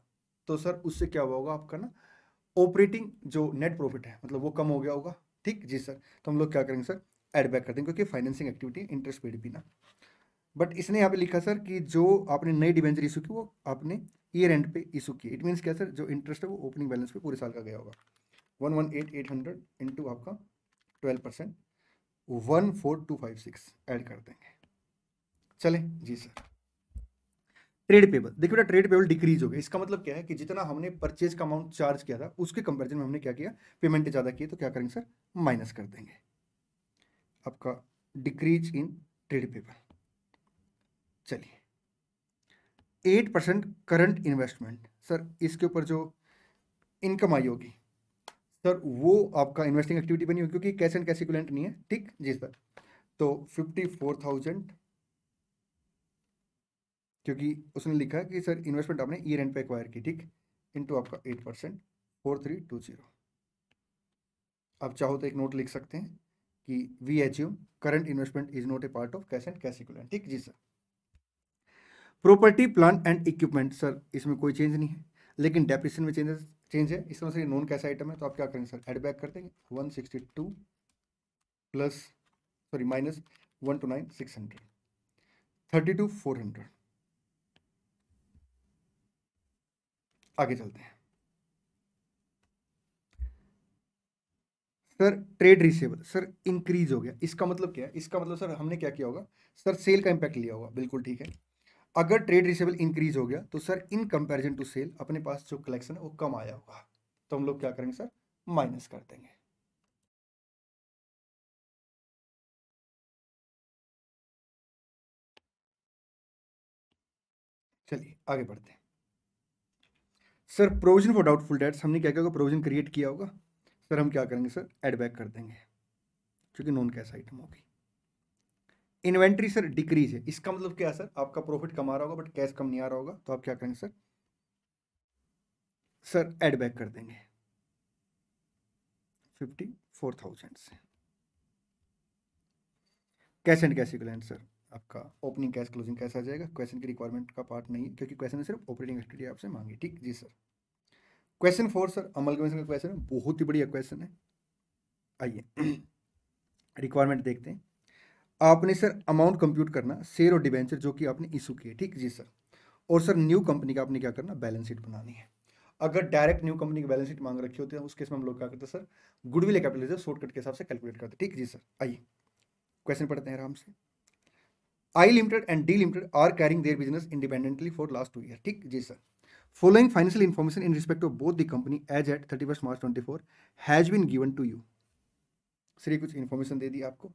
तो सर उससे क्या हुआ होगा आपका ना ऑपरेटिंग जो नेट प्रॉफिट है मतलब वो कम हो गया होगा ठीक जी सर तो हम लोग क्या करेंगे सर एड बैक कर देंगे क्योंकि फाइनेंसिंग एक्टिविटी इंटरेस्ट पेड भी ना बट इसने यहाँ पे लिखा सर कि जो आपने नई डिवेंचर इशू की वो आपने ईयर एंड पे इशू की इट मीन्स क्या सर जो इंटरेस्ट है वो ओपनिंग बैलेंस पे पूरे साल का गया होगा one one eight eight hundred into आपका twelve percent one four two five six add कर देंगे चले जी सर ट्रेड पेबल देखिए बेटा ट्रेड पेबल डिक्रीज हो गया इसका मतलब क्या है कि जितना हमने परचेज का अमाउंट चार्ज किया था उसके कंपेरिजन में हमने क्या किया पेमेंट ज़्यादा किए तो क्या करेंगे सर माइनस कर देंगे आपका डिक्रीज इन ट्रेड पेबल चलिए eight percent current investment sir इसके ऊपर जो इनकम आई होगी सर वो आपका इन्वेस्टिंग एक्टिविटी बनी होगी क्योंकि कैश एंड कैश इक्वलेंट नहीं है ठीक जी सर तो फिफ्टी फोर थाउजेंड क्योंकि उसने लिखा कि सर इन्वेस्टमेंट आपने ईयर एंड पे एक्वायर की ठीक इनटू आपका eight percent four three two zero आप चाहो तो एक नोट लिख सकते हैं कि V H U current investment is not a part of cash and cash equivalent ठीक जी sir property plan and equipment sir इसमें कोई चेंज नहीं है लेकिन डेप्रिशन में चेंजेस चेंज है इस तरह से नॉन कैश आइटम है तो आप क्या करेंगे सर एड बैक कर देंगे one sixty two plus sorry minus one two nine six hundred thirty two four hundred आगे चलते हैं sir trade receivable sir increase हो गया इसका मतलब क्या है इसका मतलब सर हमने क्या किया होगा सर सेल का इंपैक्ट लिया होगा बिल्कुल ठीक है अगर ट्रेड रिसेबल इंक्रीज हो गया तो sir in comparison to sale अपने पास जो कलेक्शन है वो कम आया होगा तो हम लोग क्या करेंगे सर माइनस कर देंगे चलिए आगे बढ़ते हैं sir provision for doubtful debts हमने क्या क्या प्रोविजन क्रिएट किया होगा सर हम क्या करेंगे सर एड बैक कर देंगे क्योंकि नॉन कैश आइटम होगी इन्वेंट्री सर डिक्रीज है इसका मतलब क्या है सर आपका प्रॉफिट कम आ रहा होगा बट कैश कम नहीं आ रहा होगा तो आप क्या करेंगे सर सर एड बैक कर देंगे फिफ्टी फोर थाउजेंड से cash and cash equivalent sir आपका ओपनिंग कैश क्लोजिंग कैश आ जाएगा क्वेश्चन की रिक्वायरमेंट का पार्ट नहीं क्योंकि क्वेश्चन में सिर्फ ऑपरेटिंग एक्टिविटी आपसे मांगी ठीक जी sir question four sir amalgamation का क्वेश्चन है बहुत ही बढ़िया क्वेश्चन है आइए रिक्वायरमेंट देखते हैं आपने सर अमाउंट कंप्यूट करना शेयर और डिवेंचर जो कि आपने इशू किए ठीक जी सर और सर न्यू कंपनी का आपने क्या करना बैलेंस शीट बनानी है अगर डायरेक्ट न्यू कंपनी की बैलेंस शीट मांग रखी होती है उस केस में हम लोग क्या करते हैं सर गुडविल कैपिटल शॉर्टकट के हिसाब से कैलकुलेट करते ठीक जी सर आइए क्वेश्चन पढ़ते हैं आराम से I limited and D limited are carrying their business independently for last two year ठीक जी sir following following financial in respect of both the the as at thirty first March twenty four been given to you sir ये कुछ information दे दी आपको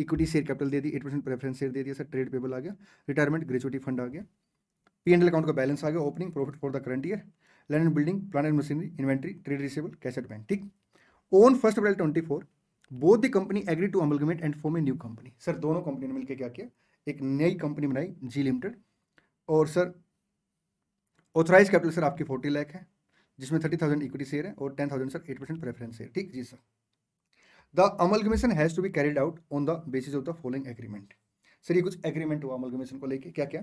equity share capital दे दी eight percent preference share दे दिया सर ट्रेड पेबल आ गया रिटायरमेंट ग्रेचुटी फंड आ गया पी एंड एल अकाउंट का बैलेंस आ गया opening profit for the current year land and building plan and machinery inventory trade receivable cash at bank ठीक on first April twenty four both the company agree to amalgamate and form a new company sir दोनों company ने मिलकर क्या किया एक नई company बनाई G limited और सर ऑथराइज कैपिटल सर आपकी फोर्टी लैख है जिसमें थर्टी थाउजेंड इक्विटी शेयर है और ten thousand sir eight percent preference है ठीक जी sir the amalgamation has to be carried out on the basis of the following agreement sir ये कुछ एग्रीमेंट हुआ अमलगमेशन को लेके क्या क्या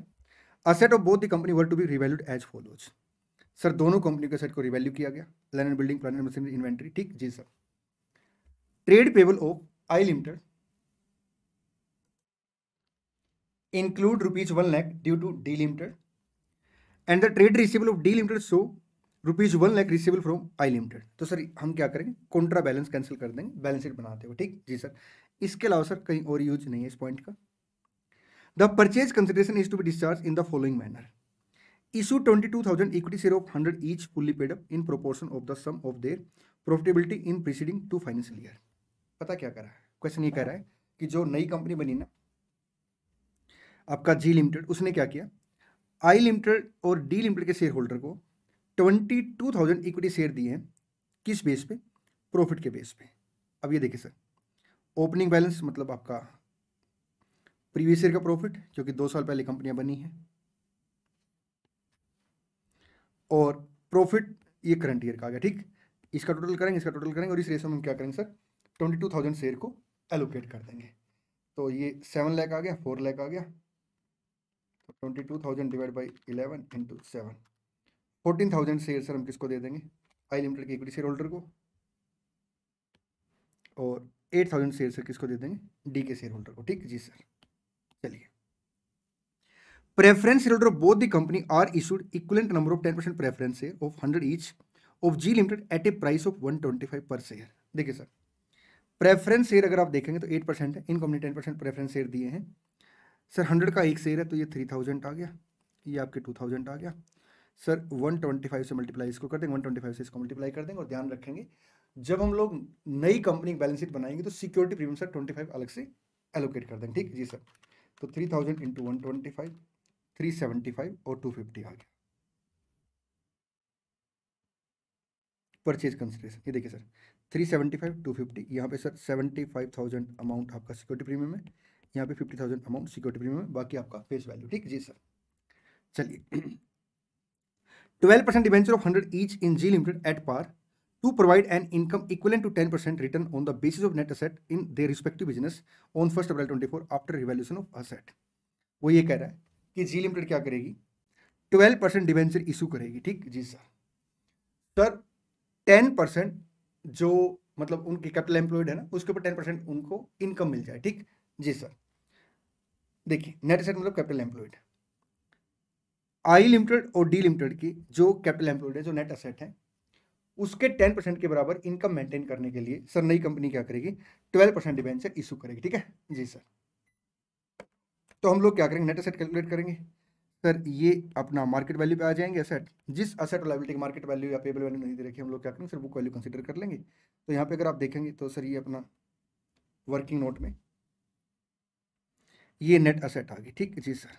asset of both the company were to be revalued as follows sir दोनों कंपनी के set को रिवेल्यू किया गया land building plan machinery inventory ठीक जी sir trade payable of I limited include rupees 1 lakh due to delimited and the trade receivable of delimited so rupees one lakh receivable from I limited तो sir हम क्या करेंगे Contra balance cancel कर देंगे balance sheet बनाते हुए ठीक जी सर इसके अलावा सर कहीं और यूज नहीं है इस पॉइंट का the purchase consideration is to be discharge in the following manner issue twenty two thousand equity share of hundred each fully paid up in proportion of the sum of their profitability in preceding two financial year पता क्या कर रहा है question ये कह रहा है कि जो नई कंपनी बनी ना आपका जी लिमिटेड उसने क्या किया आई लिमिटेड और डी लिमिटेड के शेयर होल्डर को twenty two thousand equity share दिए हैं किस बेस पे प्रॉफिट के बेस पे अब ये देखिए सर ओपनिंग बैलेंस मतलब आपका प्रीवियस ईयर का प्रॉफिट जो कि दो साल पहले कंपनियां बनी है और प्रॉफिट ये करंट ईयर का आ गया ठीक इसका टोटल करेंगे इसका टोटल करेंगे और इस रेशो में हम क्या करेंगे sir twenty two thousand share को एलोकेट कर देंगे तो ये सेवन लैक आ गया फोर लैक आ गया twenty two thousand divide by eleven into seven fourteen thousand share sir हम किसको दे देंगे आई लिमिटेड के इक्विटी शेयर होल्डर को और एट थाउजेंड शेयर सर किसको दे देंगे डी के शेयर होल्डर को ठीक जी सर चलिए preference share holder both the company are issued company number of ten percent preference share of hundred each of G limited at a price of one twenty five per share देखिए sir preference share अगर आप देखेंगे तो eight percent है इन company ten percent preference share दिए हैं sir hundred का एक शेयर है तो ये थ्री थाउजेंड आ गया ये आपके टू थाउजेंड आ गया सर वन ट्वेंटी फाइव से मल्टीप्लाई इसको कर देंगे वन ट्वेंटी फाइव से इसको मल्टीप्लाई कर देंगे और ध्यान रखेंगे जब हम लोग नई कंपनी की बैलेंस शीट बनाएंगे तो security premium sir twenty five अलग से एलोकेट कर देंगे ठीक जी सर तो three thousand into one twenty five three seventy five और टू फिफ्टी आ गया परचेज कंसिडरेशन ये देखिए sir three seventy five two fifty यहाँ पे sir seventy five thousand amount आपका सिक्योरिटी प्रीमियम है यहाँ पे fifty thousand amount security premium बाकी आपका फेस वैल्यू ठीक जी सर चलिए twelve percent debenture of hundred each in G limited at par to provide an income equal to ten percent return on the basis of net asset in the respective business on first April twenty four after revaluation of asset वो ये कह रहा है कि जी limited क्या करेगी twelve percent debenture issue करेगी ठीक जी सर सर टेन परसेंट जो मतलब उनके कैपिटल एम्प्लॉयड है ना उसके ऊपर टेन परसेंट उनको इनकम मिल जाए ठीक जी सर देखिए नेट एसेट मतलब कैपिटल एम्प्लॉयड आई लिमिटेड और डी लिमिटेड की जो कैपिटल एम्प्लॉयड है जो नेट असेट है उसके टेन परसेंट के बराबर इनकम मेंटेन करने के लिए सर नई कंपनी क्या करेगी ट्वेल्व परसेंट डिवेंचर इशू करेगी ठीक है जी सर तो हम लोग क्या करेंगे नेट असेट कैलकुलेट करेंगे सर ये अपना मार्केट वैल्यू पे आ जाएंगे असेट जिस asset liability liability market value या पेबल वैल्यू नहीं दे रखी हम लोग क्या करेंगे सर बुक वैल्यू कंसिडर कर लेंगे तो यहाँ पे अगर आप देखेंगे तो सर ये अपना वर्किंग नोट में ये नेट असेट आ गई ठीक जी सर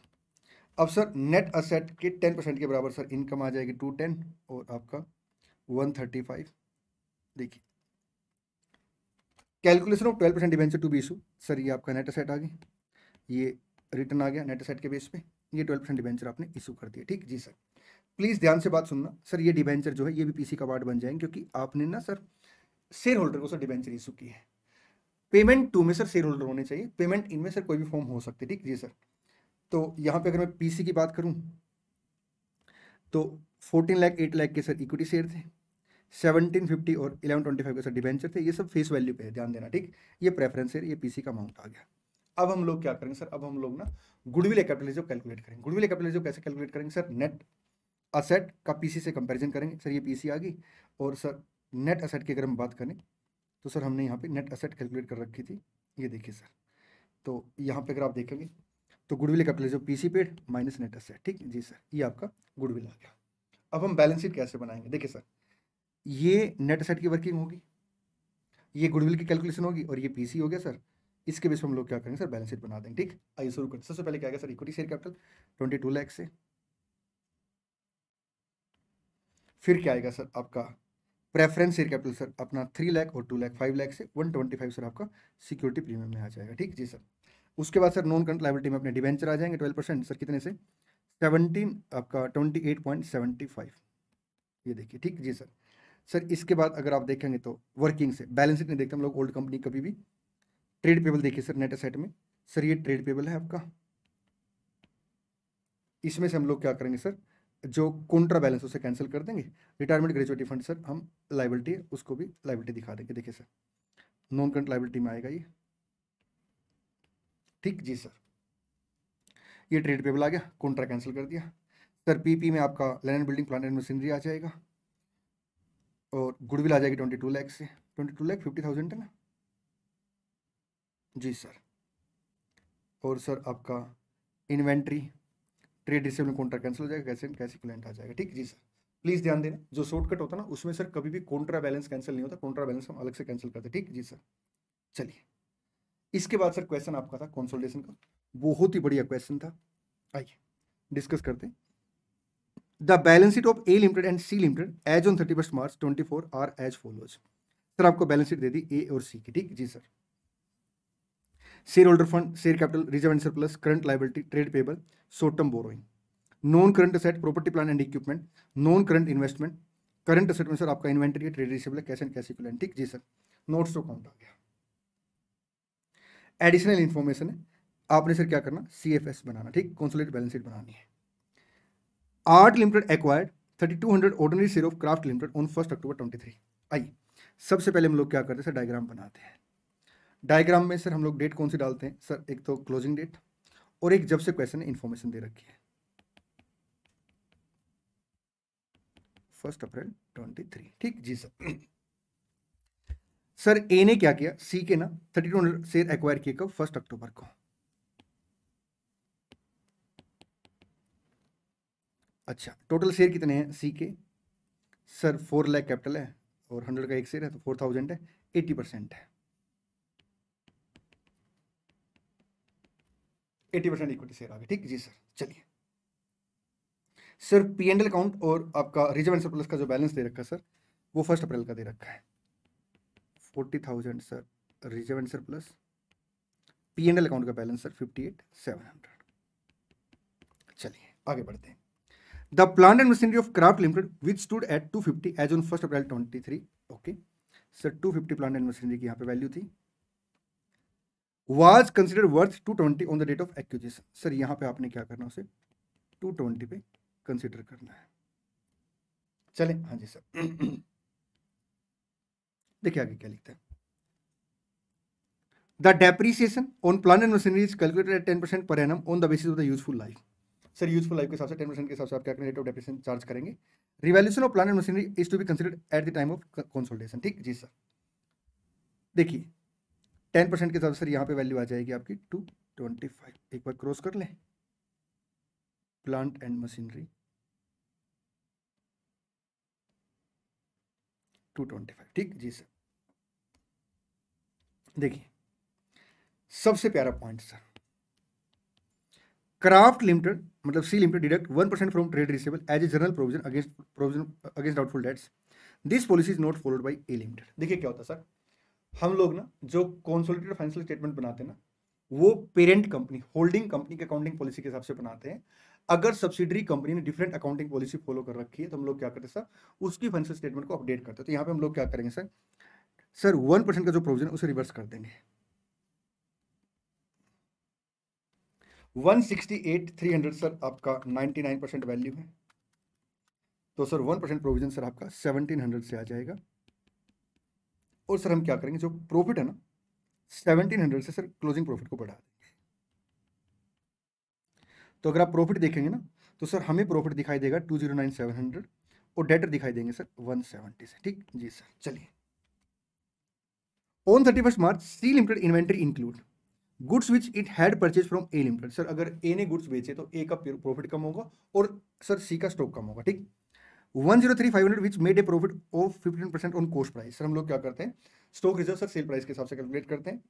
अब सर नेट असेट के टेन परसेंट के बराबर सर इनकम आ जाएगी टू टेन और आपका वन थर्टी फाइव देखिए calculation of twelve percent debenture to be issue sir ये आपका नेट असेट आ गई ये रिटर्न आ गया नेट असेट के बेस पे ये ट्वेल्व परसेंट डिवेंचर आपने इशू कर दिया ठीक जी सर प्लीज़ ध्यान से बात सुनना सर ये डिवेंचर जो है ये भी पीसी का पार्ट बन जाएंगे क्योंकि आपने ना सर शेयर होल्डर को सर डिवेंचर इशू की है पेमेंट टू में सर शेयर होल्डर होने चाहिए पेमेंट इनमें सर कोई भी फॉर्म हो सकती है ठीक जी सर तो यहाँ पे अगर मैं पीसी की बात करूँ तो फोर्टीन लाख एट लाख के सर इक्विटी शेयर थे सेवनटीन फिफ्टी और इलेवन ट्वेंटी फाइव के सर डिवेंचर थे ये सब फेस वैल्यू पे है ध्यान देना ठीक ये प्रेफरेंस है ये पीसी का अमाउंट आ गया अब हम लोग क्या करेंगे सर अब हम लोग ना गुडविल कैपिटलिज्म कैलकुलेट करेंगे गुडविल कैपिटलिज्म कैसे कैलकुलेट करेंगे सर नेट असेट का पीसी से कंपेरिजन करेंगे सर ये पीसी आ गई और सर नेट असेट की अगर हम बात करें तो सर हमने यहाँ पे नेट असेट कैलकुलेट कर रखी थी ये देखिए सर तो यहाँ पे अगर आप देखेंगे तो गुडविल जो P C paid minus net asset ठीक जी सर ये आपका गुडविल आ गया अब हम बैलेंस शीट कैसे बनाएंगे देखिए सर ये नेट असेट की वर्किंग होगी ये गुडविल की कैलकुलेशन होगी और ये पी हो गया सर इसके बेस पर हम लोग क्या करेंगे सर बैलेंस शीट बना देंगे ठीक आइए शुरू करते सबसे पहले क्या गया sir equity share capital twenty two से फिर क्या आएगा सर आपका प्रेफरेंस शेयर कैपिटल सर अपना थ्री लाख और टू लाख फाइव लाख से वन ट्वेंटी फाइव सर आपका सिक्योरिटी प्रीमियम में आ जाएगा ठीक जी सर उसके बाद सर नॉन करंट लाइबिलिटी में अपने डिवेंचर आ जाएंगे ट्वेल्व परसेंट सर कितने से सेवनटीन आपका twenty eight point seventy five ये देखिए ठीक जी सर सर इसके बाद अगर आप देखेंगे तो वर्किंग से बैलेंस नहीं देखते हम लोग ओल्ड कंपनी कभी भी ट्रेड पेबल देखिए सर नेट सेट में सर ये ट्रेड पेबल है आपका इसमें से हम लोग क्या करेंगे सर जो कॉन्ट्रा बैलेंस उसे कैंसिल कर देंगे रिटायरमेंट ग्रेजुएटी फंड सर हम लाइबिलिटी है उसको भी लाइबिलिटी दिखा देंगे देखिए सर नॉन करंट लाइबिलिटी में आएगा ये ठीक जी सर ये ट्रेड पेबल आ गया कॉन्ट्रा कैंसिल कर दिया सर पीपी में आपका land building plan and machinery आ जाएगा और गुडविल आ जाएगी ट्वेंटी टू लैख से twenty two lakh fifty thousand है ना जी सर और सर आपका inventory trade receivable contra cancel हो जाएगा कैसे कैसे क्लाइंट आ जाएगा ठीक जी सर प्लीज़ ध्यान देना जो शॉर्टकट होता है ना उसमें सर कभी भी कॉन्ट्रा बैलेंस कैंसिल नहीं होता कॉन्ट्रा बैलेंस हम अलग से कैंसिल करते ठीक जी सर चलिए इसके बाद सर क्वेश्चन आपका था कॉन्सल्टेशन का बहुत ही बढ़िया क्वेश्चन था आइए डिस्कस करते हैं the balance sheet of A limited and C limited as on thirty March twenty are as follows sir आपको बैलेंस शीट दे दी ए और सी की ठीक जी sir share holder fund share capital reserve and surplus current liability trade payable short term borrowing non current asset property plan and equipment non current investment current asset में sir आपका inventory trade receivable है cash and cash equivalent ठीक जी sir notes to count आ गया additional information है आपने sir क्या करना सी एफ एस बनाना ठीक कॉन्सोलेट बैलेंस शीट बनानी है Art limited acquired thirty two hundred ordinary share of Craft limited on first October twenty three आइए सबसे पहले हम लोग क्या करते हैं सर डायग्राम बनाते हैं डायग्राम में सर हम लोग डेट कौन सी डालते हैं सर एक तो क्लोजिंग डेट और एक जब से क्वेश्चन ने इन्फॉर्मेशन दे रखी है फर्स्ट अप्रैल ट्वेंटी थ्री ठीक जी सर सर ए ने क्या किया सी के ना थर्टी टू शेयर एक्वायर किए कब फर्स्ट अक्टूबर को अच्छा टोटल शेयर कितने हैं सी के सर फोर लैख कैपिटल है और हंड्रेड का एक शेयर है तो फोर थाउजेंड है एट्टी परसेंट है एटी परसेंट इक्विटी शेयर आ गया ठीक जी सर चलिए sir P and L account और आपका रिजर्व एंड सरप्लस का जो बैलेंस दे रखा है सर वो फर्स्ट अप्रैल का दे रखा है forty thousand sir reserve and surplus P and L account का balance sir fifty eight seven hundred चलिए आगे बढ़ते हैं the plant and machinery of Craft limited which stood at two fifty as on first April twenty three okay sir two fifty plant and machinery की यहाँ पे value थी was consider worth two twenty on the date of acquisition sir यहाँ पे आपने क्या करना उसे टू ट्वेंटी पे कंसिडर करना है चले हाँ जी सर देखिए आगे क्या लिखता है the depreciation on plan and machinery is calculated at ten percent per annum on the basis of the useful life sir useful life के हिसाब से टेन परसेंट के हिसाब से आप क्या करेंगे रेट ऑफ डेप्रेशन चार्ज करेंगे revaluation of plan and machinery is to be considered at the time of consolidation ठीक जी सर देखिए टेन परसेंट के हिसाब से यहाँ पे वैल्यू आ जाएगी आपकी टू ट्वेंटी फाइव एक बार क्रॉस कर लें plant and machinery two twenty five ठीक जी सर देखिए सबसे प्यारा पॉइंट सर क्राफ्ट लिमिटेड मतलब C limited deduct one percent from trade receivable as a general provision against provision against doubtful debts this policy is not followed by A limited देखिए क्या होता है सर हम लोग ना जो कॉन्सोलिटेड फाइनेंशियल स्टेटमेंट बनाते हैं ना वो पेरेंट कंपनी होल्डिंग कंपनी के अकाउंटिंग पॉलिसी के हिसाब से बनाते हैं अगर सब्सिडरी कंपनी ने डिफरेंट अकाउंटिंग पॉलिसी फॉलो कर रखी है तो हम लोग क्या करते हैं सर उसकी फाइनेंशियल स्टेटमेंट को अपडेट करते हैं तो यहाँ पे हम लोग क्या करेंगे सर सर वन परसेंट का जो प्रोविजन है उसे रिवर्स कर देंगे one sixty eight three hundred sir आपका नाइनटी नाइन परसेंट वैल्यू है तो sir one percent provision sir आपका सेवनटीन हंड्रेड से आ जाएगा और सर हम क्या करेंगे जो प्रॉफिट है ना सेवनटीन हंड्रेड से सर क्लोजिंग प्रॉफिट को बढ़ा देंगे तो अगर आप प्रॉफिट देखेंगे ना तो सर हमें प्रॉफिट दिखाई देगा two zero nine seven hundred और डेटर दिखाई देंगे सर वन सेवनटी से ठीक जी सर चलिए on thirty first March C limited inventory include goods which it had purchase from A limited sir अगर ए ने गुड्स बेचे तो ए का प्रॉफिट कम होगा और सर सी का स्टॉक कम होगा ठीक one zero three five hundred which made a profit of fifteen percent on cost price sir हम लोग क्या करते हैं stock reserve sir sale price के हिसाब से कैलकुलेट करते हैं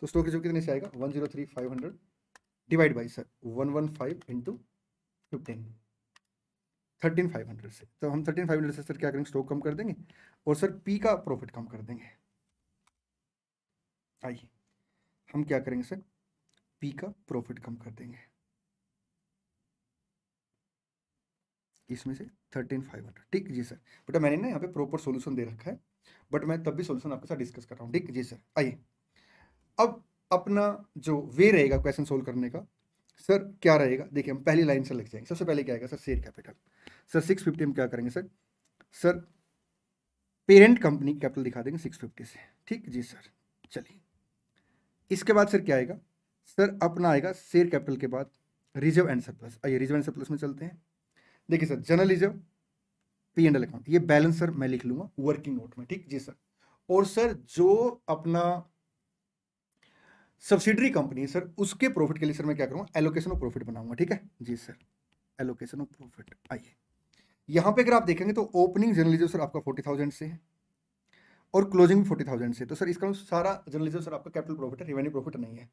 तो स्टॉक रिजर्व कितने से आएगा one zero three five hundred divide by sir one one five into fifteen thirteen five hundred से तो हम थर्टीन फाइव हंड्रेड से सर क्या करेंगे स्टॉक कम कर देंगे और सर पी का प्रॉफिट कम कर देंगे आइए हम क्या करेंगे सर पी का प्रॉफिट कम कर देंगे इसमें से थर्टीन फाइव हंड्रेड ठीक जी सर बेटा मैंने ना यहाँ पे प्रॉपर सोल्यूशन दे रखा है बट मैं तब भी सोल्यूशन आपके साथ डिस्कस कर रहा हूँ ठीक जी सर आइए अब अपना जो वे रहेगा क्वेश्चन सोल्व करने का सर क्या रहेगा देखिए हम पहली लाइन से लग जाएंगे सबसे पहले क्या आएगा sir share capital sir six fifty हम क्या करेंगे sir sir parent company capital दिखा देंगे सिक्स फिफ्टी से ठीक जी सर चलिए इसके बाद सर क्या आएगा सर अपना आएगा शेयर कैपिटल के बाद रिजर्व एंड सरप्लस आइए रिजर्व एंड सरप्लस में चलते हैं देखिए sir journalism P and L account ये बैलेंस सर मैं लिख लूंगा वर्किंग नोट में ठीक जी सर और सर जो अपना सब्सिडरी कंपनी है सर उसके प्रॉफिट के लिए सर मैं क्या करूँगा एलोकेशन ऑफ प्रॉफिट बनाऊंगा ठीक है जी सर एलोकेशन ऑफ प्रॉफिट आइए यहाँ पे अगर आप देखेंगे तो ओपनिंग जर्नलिज्म सर आपका फोर्टी थाउजेंड से है और क्लोजिंग फोर्टी थाउजेंड से तो सर इसका सारा जर्नलिज्म सर आपका कैपिटल प्रॉफिट है रेवेन्यू प्रॉफिट नहीं है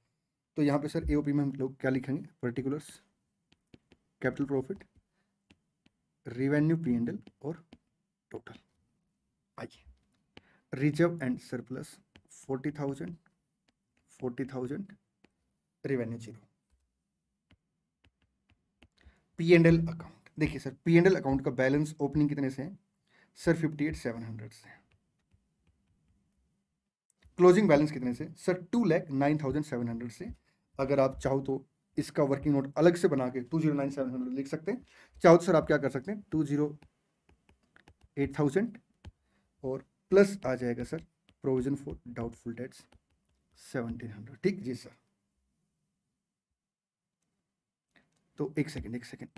तो यहाँ पे सर एओपी में हम लोग क्या लिखेंगे particulars capital profit revenue P and L और टोटल आइए reserve and surplus forty thousand forty thousand revenue zero P and L account देखिए sir P and L account का बैलेंस ओपनिंग कितने से है sir fifty eight seven hundred से closing balance कितने से sir two lakh nine thousand seven hundred से अगर आप चाहो तो इसका वर्किंग नोट अलग से बना के two zero nine seven hundred लिख सकते हैं चाहो तो सर आप क्या कर सकते हैं टू जीरो एट थाउजेंड और प्लस आ जाएगा sir provision for doubtful debts seventeen hundred ठीक जी सर तो एक सेकेंड एक सेकेंड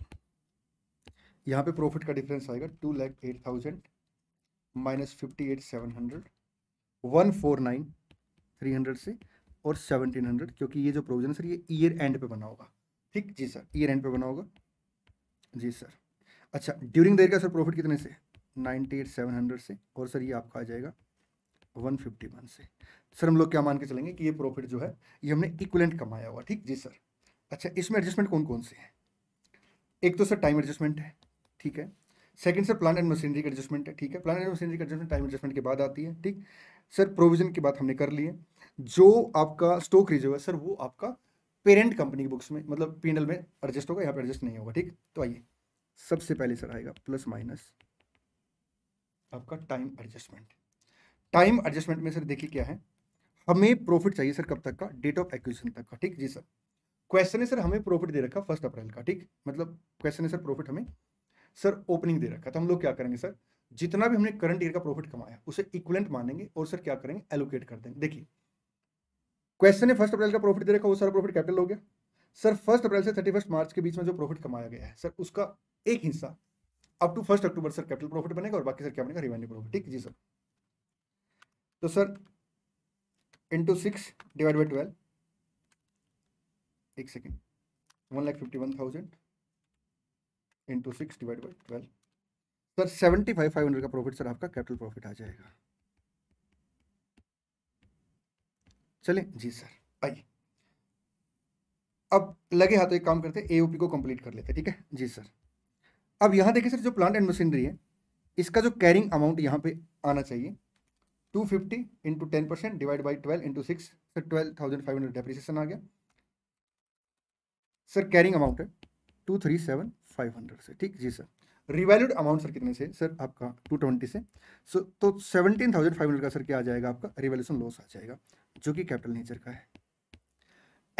यहाँ पे प्रॉफिट का डिफरेंस आएगा two lakh eight thousand minus fifty eight seven hundred one four nine three hundred से और सेवनटीन हंड्रेड क्योंकि ये जो प्रोविजन सर ये ईयर एंड पे बना होगा ठीक जी सर ईयर एंड पे बना होगा जी सर अच्छा ड्यूरिंग देर का सर प्रॉफिट कितने से नाइन्टी एट सेवन हंड्रेड से और सर ये आपका आ जाएगा वन फिफ्टी वन से सर हम लोग क्या मान के चलेंगे कि ये प्रॉफिट जो है ये हमने इक्वलेंट कमाया हुआ ठीक जी सर अच्छा इसमें एडजस्टमेंट कौन कौन से हैं एक तो सर टाइम एडजस्टमेंट है ठीक है second sir plant and machinery का एडजस्टमेंट है ठीक है प्लांट एंड मशीनरी का एडजस्टमेंट टाइम एडजस्टमेंट के बाद आती है ठीक सर प्रोविजन की बात हमने कर ली है जो आपका स्टॉक रिजर्व है सर वो आपका पेरेंट कंपनी की बुक्स में मतलब पीएनएल में एडजस्ट होगा यहाँ पे एडजस्ट नहीं होगा ठीक तो आइए सबसे पहले सर आएगा प्लस माइनस आपका टाइम एडजस्टमेंट टाइम एडजस्टमेंट में सर देखिए क्या है हमें प्रॉफिट चाहिए सर कब तक का डेट ऑफ एक्विजिशन तक का ठीक जी सर क्वेश्चन है सर हमें प्रॉफिट दे रखा फर्स्ट अप्रैल का ठीक मतलब क्वेश्चन है सर प्रॉफिट हमें सर ओपनिंग दे रखा तो हम लोग क्या करेंगे सर जितना भी हमने करंट ईयर का प्रॉफिट कमाया उसे इक्वलेंट मानेंगे और सर क्या करेंगे एलोकेट कर देंगे देखिए क्वेश्चन है फर्स्ट अप्रैल का प्रॉफिट दे रखा वो सारा प्रॉफिट कैपिटल हो गया सर फर्स्ट अप्रैल से थर्टी फर्स्ट मार्च के बीच में जो प्रॉफिट कमाया गया है सर उसका एक हिस्सा up to first October sir capital profit बनेगा और बाकी सर क्या बनेगा रिवेन्यू प्रॉफिट ठीक जी सर तो sir into six divide by twelve एक second one lakh fifty one thousand into six divide by twelve sir seventy five five hundred का प्रॉफिट सर आपका कैपिटल प्रॉफिट आ जाएगा चले जी सर आइए अब लगे हाथों तो एक काम करते हैं ए को कंप्लीट कर लेते हैं ठीक है जी सर अब यहाँ देखिए सर जो प्लांट एंड मशीनरी है इसका जो कैरिंग अमाउंट यहाँ पे आना चाहिए two fifty into ten percent divide by twelve into six sir twelve thousand five hundred depreciation आ गया सर कैरिंग अमाउंट है two three seven five hundred से ठीक जी सर रिवैल्यूड अमाउंट सर कितने से सर आपका टू ट्वेंटी से सो तो सेवनटीन थाउजेंड फाइव हंड्रेड का सर क्या आ जाएगा आपका रिवैल्यूशन लॉस आ जाएगा जो कि कैपिटल नेचर का है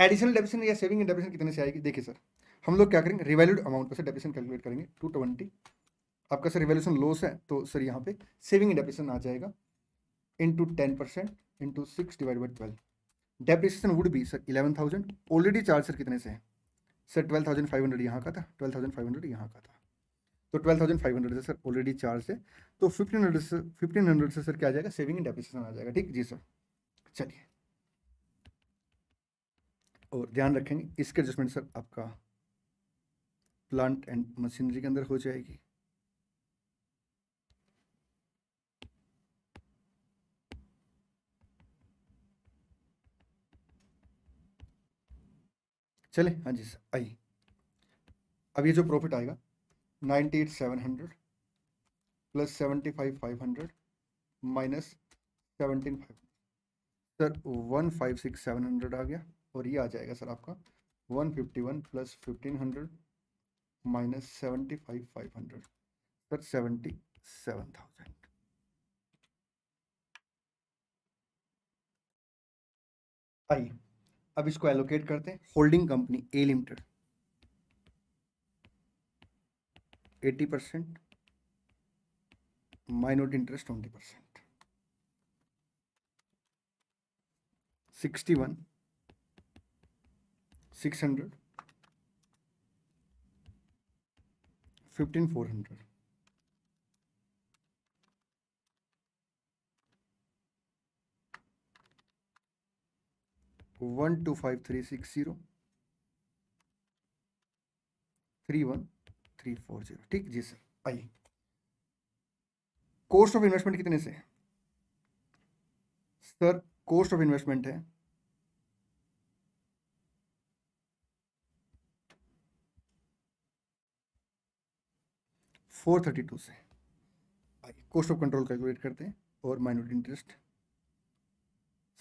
एडिशनल डेबिशन या सेविंग एंड डेबिशन कितने से आएगी देखिए सर हम लोग क्या करेंगे रिवेल्यूड अमाउंट पर सर डेबिशन कैलकुलेट करेंगे टू ट्वेंटी आपका सर रिवेल्यूशन लॉस है तो सर यहाँ पे सेविंग एंड डेबिशन आ जाएगा into ten percent into six divide by twelve depreciation would be sir eleven thousand already charge sir कितने से है sir twelve thousand five hundred यहाँ का था ट्वेल्व थाउजेंड फाइव हंड्रेड यहाँ का था तो twelve thousand five hundred sir already charge है तो फिफ्टीन हंड्रेड से फिफ्टीन हंड्रेड से सर क्या आ जाएगा सेविंग एंड डेप्रिसिएशन आ जाएगा ठीक जी सर चलिए और ध्यान रखेंगे इसके एडजस्टमेंट सर आपका प्लांट एंड मशीनरी के अंदर हो जाएगी चले हाँ जी सर आइए अब ये जो प्रॉफिट आएगा ninety eight seven hundred plus seventy five five hundred minus seventeen five sir one five six seven hundred आ गया और ये आ जाएगा सर आपका one fifty one plus fifteen hundred minus seventy five five hundred sir seventy seven thousand आइए अब इसको एलोकेट करते हैं holding company A limited eighty percent minority interest twenty percent sixty one six hundred fifteen four hundred one two five three six zero three one three four zero ठीक जी sir आइए cost of investment कितने से है sir cost of investment है four thirty two से आइए cost of control calculate करते हैं और minority interest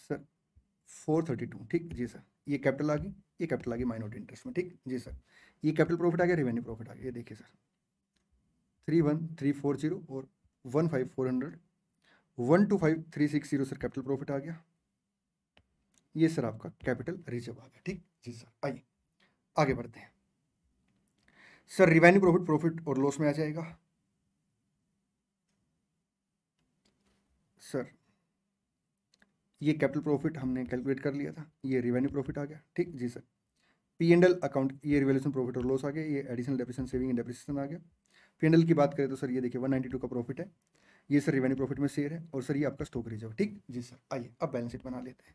sir four thirty two ठीक जी सर ये कैपिटल आ गई ये कैपिटल आ गई माइनोरिटी इंटरेस्ट में ठीक जी सर ये कैपिटल प्रॉफिट आ गया रेवेन्यू प्रॉफिट आ गया ये देखिए sir three one three four zero और one five four hundred one two five three six zero sir capital profit आ गया ये सर आपका कैपिटल रिजर्व आ गया ठीक जी सर आइए आगे बढ़ते हैं सर रिवेन्यू प्रॉफिट प्रॉफिट और लॉस में आ जाएगा सर ये कैपिटल प्रॉफिट हमने कैलकुलेट कर लिया था ये रिवेन्यू प्रॉफिट आ गया ठीक जी sir P and L account ये रिवेल्यूशन प्रॉफिट और लॉस आ गया ये additional depreciation saving and depreciation आ गया पी एंड एल की बात करें तो सर ये देखिए 192 का प्रॉफिट है ये सर रिवेन्यू प्रॉफिट में शेयर है और सर ये आपका स्टॉक रिजर्व ठीक जी सर आइए अब बैलेंस शीट बना लेते हैं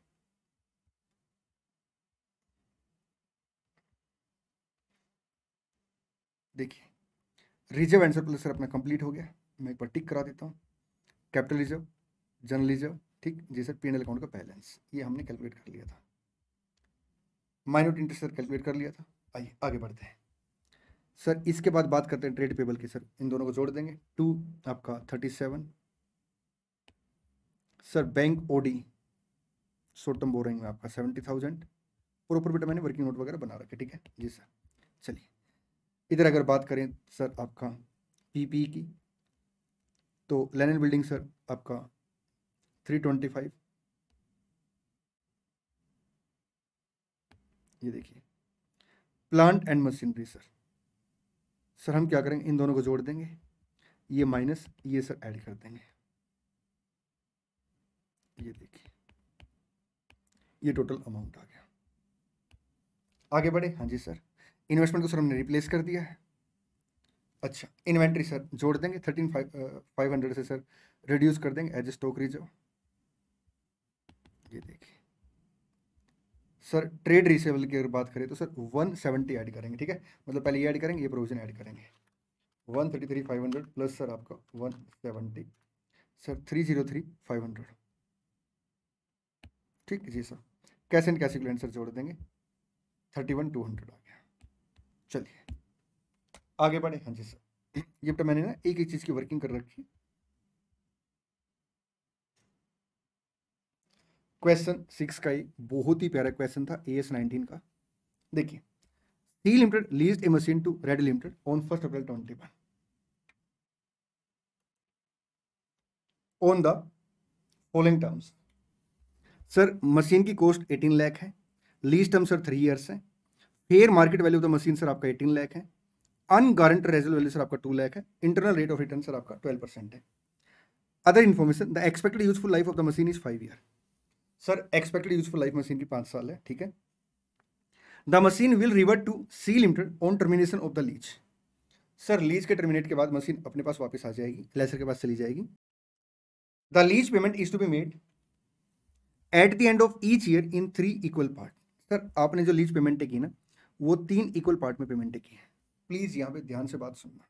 देखिए रिजर्व एंड सरप्लस सर अपना कंप्लीट हो गया मैं एक बार टिक करा देता हूँ कैपिटल रिजर्व जनरल रिजर्व ठीक जी सर पी अकाउंट का बैलेंस ये हमने कैलकुलेट कर लिया था माइनोट इंटरेस्ट सर कैलकुलेट कर लिया था आइए आगे बढ़ते हैं सर इसके बाद बात करते हैं ट्रेड पेबल की सर इन दोनों को जोड़ देंगे टू आपका thirty seven sir bank OD short term borrowing में आपका सेवेंटी थाउजेंड प्रोपर बेटा मैंने वर्किंग नोट वगैरह बना रखे ठीक है जी सर चलिए इधर अगर बात करें सर आपका पीपी e की तो लेनिन बिल्डिंग सर आपका थ्री ट्वेंटी फाइव ये देखिए plant and machinery sir sir हम क्या करेंगे इन दोनों को जोड़ देंगे ये माइनस ये सर ऐड कर देंगे ये देखिए ये टोटल अमाउंट आ गया आगे बढ़े हाँ जी सर इन्वेस्टमेंट को सर हमने रिप्लेस कर दिया है अच्छा इन्वेंट्री सर जोड़ देंगे थर्टीन फाइव हंड्रेड से सर रिड्यूस कर देंगे एज ए स्टॉक रिजर्व ये देखिए सर ट्रेड रिसेबल की अगर बात करें तो सर वन सेवेंटी ऐड करेंगे ठीक है मतलब पहले ये ऐड करेंगे ये प्रोविजन ऐड करेंगे one thirty three five hundred plus sir आपका one seventy sir three zero three five hundred ठीक है जी sir cash and cash equivalent sir जोड़ देंगे थर्टी वन टू हंड्रेड चलिए आगे बढ़े हाँ जी सर ये तो मैंने ना एक एक चीज़ की वर्किंग कर रखी क्वेश्चन सिक्स का ही बहुत ही प्यारा क्वेश्चन था ए एस नाइनटीन का देखिए C limited lease a machine to red limited on first April twenty one on the following terms sir machine की कॉस्ट एटीन लाख है lease term sir three years है fair market value of the machine sir आपका eighteen lakh है unguaranteed residual value sir आपका two lakh है internal rate of return sir आपका twelve percent है other information the expected useful life of the machine is five year sir expected useful life machine की पाँच साल है ठीक है the machine will revert to C limited on termination of the lease sir lease के terminate के बाद machine अपने पास वापस आ जाएगी लेसर के पास चली जाएगी the lease payment is to be made at the end of each year in three equal part sir आपने जो लीज पेमेंट की ना वो तीन इक्वल पार्ट में पेमेंटें की है प्लीज़ यहाँ पे ध्यान से बात सुनना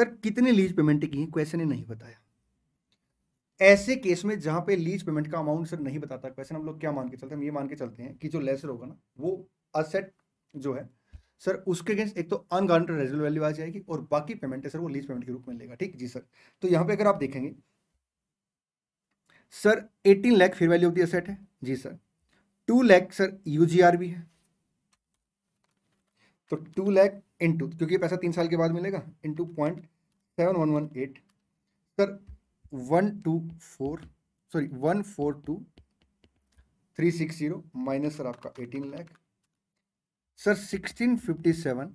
सर कितने लीज पेमेंट की है क्वेश्चन ने नहीं बताया ऐसे केस में जहां पे लीज पेमेंट का अमाउंट सर नहीं बताता क्वेश्चन हम लोग क्या मान के चलते हैं हम ये मान के चलते हैं कि जो लेसर होगा ना वो असेट जो है सर उसके अगेंस्ट एक तो अनगारंटेड रेजल वैल्यू आ जाएगी और बाकी पेमेंट है सर वो लीज पेमेंट के रूप में लेगा ठीक जी सर तो यहाँ पे अगर आप देखेंगे sir eighteen lakh fair value of the asset है जी sir two lakh sir U है तो टू लैख इंटू क्योंकि पैसा तीन साल के बाद मिलेगा into point seven one one eight sir one two four sorry one four two three six zero minus sir आपका eighteen lakh sir sixteen fifty seven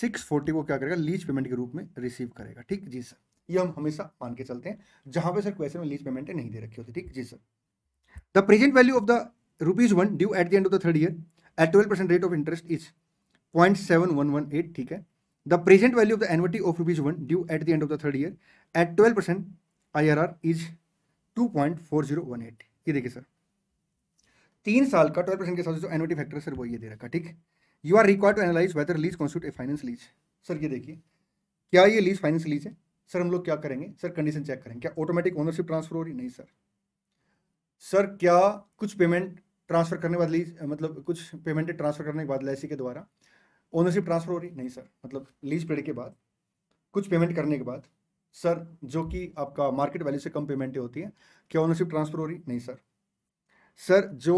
six forty को क्या करेगा लीज पेमेंट के रूप में रिसीव करेगा ठीक जी सर ये हम हमेशा मान के चलते हैं जहां पे सर क्वेश्चन में लीज पेमेंट नहीं दे रखी होती ठीक जी sir the present value of the rupees one due at the end of the third year at twelve percent rate of interest is point seven one one eight ठीक है the present value of the annuity of rupees one due at the end of the third year at twelve percent I R R is to point four zero one eight ये देखिए sir तीन साल का twelve percent के साथ जो annuity factor sir वो ये दे रखा ठीक you are required to analyse whether lease constitute a finance lease sir ये देखिए क्या ये लीज फाइनेंस लीज है सर हम लोग क्या करेंगे सर कंडीशन चेक करेंगे क्या ऑटोमेटिक ओनरशिप ट्रांसफर हो रही नहीं सर सर क्या कुछ पेमेंट मतलब ट्रांसफर करने के बाद लीज मतलब कुछ पेमेंट ट्रांसफर करने के बाद लाइसी के द्वारा ओनरशिप ट्रांसफ़र हो रही नहीं सर मतलब लीज पीरियड के बाद कुछ पेमेंट करने के बाद सर जो कि आपका मार्केट वैल्यू से कम पेमेंटें होती हैं क्या ओनरशिप ट्रांसफ़र हो रही नहीं सर सर जो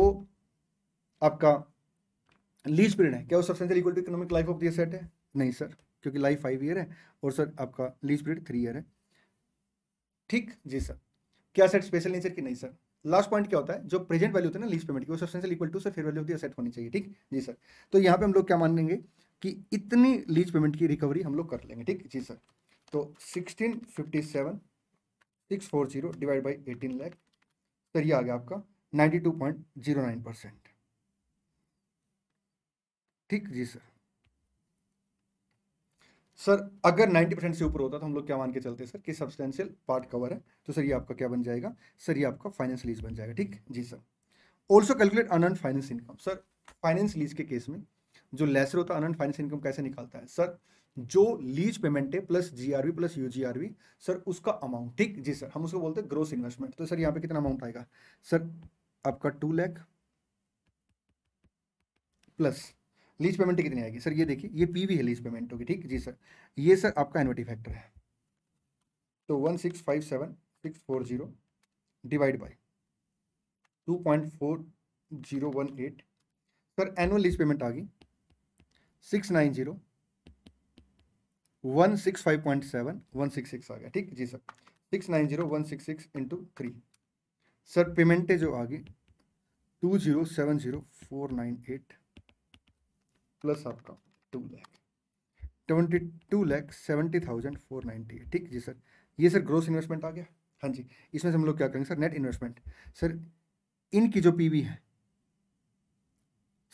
आपका लीज पीरियड है क्या वो substantial equal to economic life of the asset है नहीं सर क्योंकि लाइफ फाइव ईयर है और सर आपका लीज पीरियड थ्री ईयर है ठीक जी सर क्या सेट स्पेशल नेचर की नहीं सर लास्ट पॉइंट क्या होता है जो प्रेजेंट वैल्यू होता है ना लीज पेमेंट की वो substantial equal to sir fair value of the asset होनी चाहिए ठीक जी सर तो यहाँ पे हम लोग क्या मानेंगे कि इतनी लीज पेमेंट की रिकवरी हम लोग कर लेंगे ठीक जी सर तो sixteen fifty seven six four zero divide by eighteen lakh sir ये आ गया आपका ninety two point zero nine percent ठीक जी सर सर अगर 90 परसेंट से ऊपर होता तो हम लोग क्या मान के चलते सर कि सब्सटेंशियल पार्ट कवर है तो सर ये आपका क्या बन जाएगा सर ये आपका फाइनेंस लीज बन जाएगा ठीक जी सर ऑल्सो कैलकुलेट अन finance income sir finance lease के केस में जो लेसर होता है अनंत फाइनेंस इनकम कैसे निकालता है सर जो लीज पेमेंट है plus GRV plus UGRV sir उसका अमाउंट ठीक जी सर हम उसको बोलते हैं ग्रोस इन्वेस्टमेंट तो सर यहाँ पे कितना अमाउंट आएगा सर आपका two lakh plus lease payment कितनी आएगी सर ये देखिए ये पीवी है लीज पेमेंट होगी ठीक जी सर ये सर आपका एनविटी फैक्टर है तो one six five seven six four zero divide by two point four zero one eight sir annual lease payment आ गई six nine zero one six five point seven one six six आ गया ठीक जी sir six nine zero one six six into three sir पेमेंटें जो आ गई two zero seven zero four nine eight plus आपका two lakh twenty two lakh seventy thousand four ninety ठीक जी सर ये सर ग्रोस इन्वेस्टमेंट आ गया हाँ जी इसमें से हम लोग क्या करेंगे सर नेट इन्वेस्टमेंट सर इनकी जो पीवी है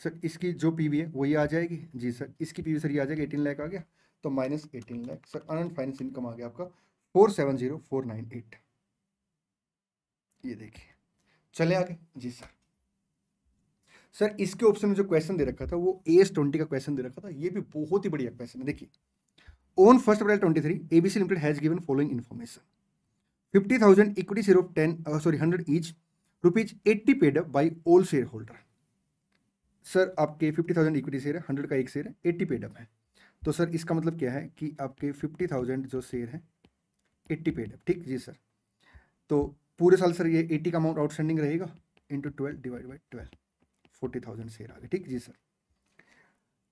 सर इसकी जो पीवी है वही आ जाएगी जी सर इसकी पीवी सर ये आ जाएगी एटीन लाख आ गया तो minus eighteen lakh sir unearned finance income आ गया आपका four seven zero four nine eight ये देखिए चले आगे जी सर सर इसके ऑप्शन में जो क्वेश्चन दे रखा था वो एस ट्वेंटी का क्वेश्चन दे रखा था ये भी बहुत ही बढ़िया क्वेश्चन है देखिए on first April twenty three ABC limited has given following information fifty thousand equity share of ten sorry hundred each rupees eighty paid by all share holder sir आपके फिफ्टी थाउजेंड इक्विटी शेयर है hundred का एक share है eighty up है तो sir इसका मतलब क्या है कि आपके फिफ्टी थाउजेंड जो शेयर है एट्टी अप ठीक जी सर तो पूरे साल सर ये एट्टी का अमाउंट आउटस्टैंडिंग रहेगा into twelve divide by twelve forty thousand share आ गए ठीक जी sir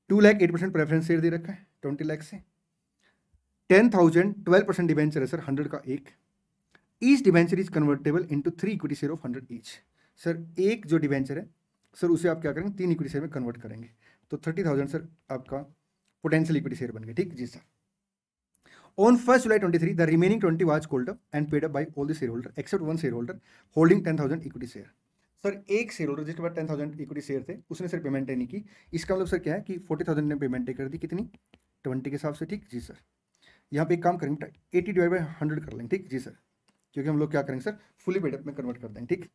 two lakh eight percent preference share दे रखा है ट्वेंटी लैख से ten thousand twelve percent debenture है सर हंड्रेड का एक each debenture is convertible into three equity share of hundred each sir एक जो डिवेंचर है सर उसे आप क्या करेंगे तीन इक्विटी शेयर में कन्वर्ट करेंगे तो थर्टी थाउजेंड सर आपका पोटेंशियल इक्विटी शेयर बन गया ठीक जी sir on first July twenty three the remaining twenty was called and paid up by all the share holder except one share holder holding ten thousand equity share sir एक share holder जिसके पास ten thousand equity share थे उसने sir payment नहीं की इसका मतलब sir क्या है कि फोर्टी थाउजेंड ने पेमेंट कर दी कितनी ट्वेंटी के हिसाब से ठीक जी सर यहाँ पे एक काम करेंगे एटी डिवाइड बाई हंड्रेड कर लेंगे ठीक जी सर क्योंकि हम लोग क्या करेंगे सर फुली पेडअप में कन्वर्ट कर देंगे ठीक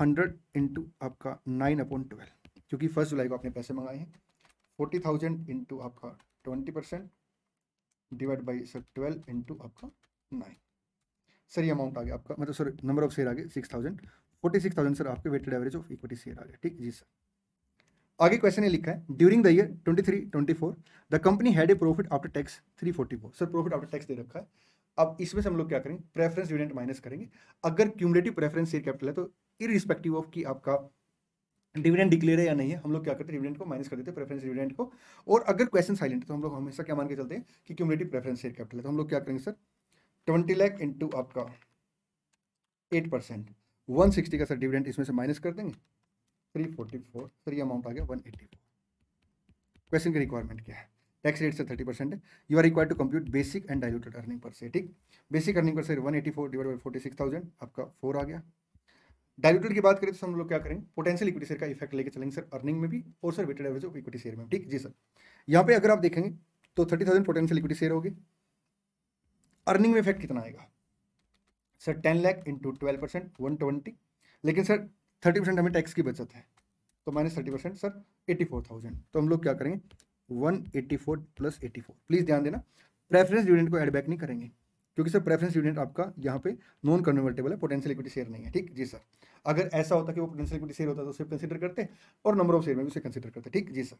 हंड्रेड इंटू आपका नाइन अपॉन ट्वेल्व क्योंकि फर्स्ट जुलाई को आपने पैसे मंगाए हैं फोर्टी थाउजेंड इंटू आपका twenty percent divide by sir twelve into आपका नाइन सर ये अमाउंट आ गया आपका मतलब सर नंबर ऑफ शेयर आ गए six thousand forty six thousand sir आपके weighted average of equity share आ गया ठीक जी सर आगे क्वेश्चन ये लिखा है during the year twenty three twenty four the company had a profit after tax three forty four sir profit after tax दे रखा है अब इसमें से हम लोग क्या करेंगे प्रेफरेंस डिविडेंट माइनस करेंगे अगर क्यूमलेटिव प्रेफरेंस शेयर कैपिटल है तो इरिस्पेक्टिव ऑफ कि आपका डिविडेंड डिक्लेयर है या नहीं है हम लोग क्या करते हैं डिविडेंड को माइनस कर देते हैं प्रेफरेंस डिविडेंड को और अगर क्वेश्चन साइलेंट है तो हम लोग हमेशा क्या मान के चलते हैं कि क्यूमलेटिव प्रेफरेंस शेयर कैपिटल है तो हम लोग क्या करेंगे सर ट्वेंटी लैख इंटू आपका एट परसेंट वन सिक्सटी का सर डिविडेंड इसमें से माइनस कर देंगे थ्री फोर्टी फोर सर ये अमाउंट आ गया वन एट्टी क्वेश्चन की रिक्वायरमेंट क्या है टैक्स रेट से थर्टी परसेंट है you are required to compute basic and diluted earning per share ठीक basic earning per sir one eighty four divide by forty six thousand आपका four आ गया diluted की बात करें तो हम लोग क्या करेंगे पोटेंशियल इक्विटी शेयर का इफेक्ट लेके चलेंगे सर अर्निंग में भी और sir weighted average of equity share में ठीक जी सर यहाँ पे अगर आप देखेंगे तो thirty thousand potential equity share होगी अर्निंग में इफेक्ट कितना आएगा sir ten lakh into twelve percent one twenty लेकिन सर थर्टी परसेंट हमें टैक्स की बचत है तो minus thirty percent sir eighty four thousand तो हम लोग क्या करेंगे one eighty four plus eighty four please ध्यान देना प्रेफरेंस डिविडेंड को एडबैक नहीं करेंगे क्योंकि सर प्रेफरेंस यूनिट आपका यहाँ पे नॉन कन्वर्टेबल है पोटेंशियल इक्विटी शेयर नहीं है ठीक जी सर अगर ऐसा होता कि वो पोटेंशियल इक्विटी शेयर होता तो उसे कंसिडर करते और नंबर ऑफ शेयर में भी उसे कंसिडर करते ठीक जी sir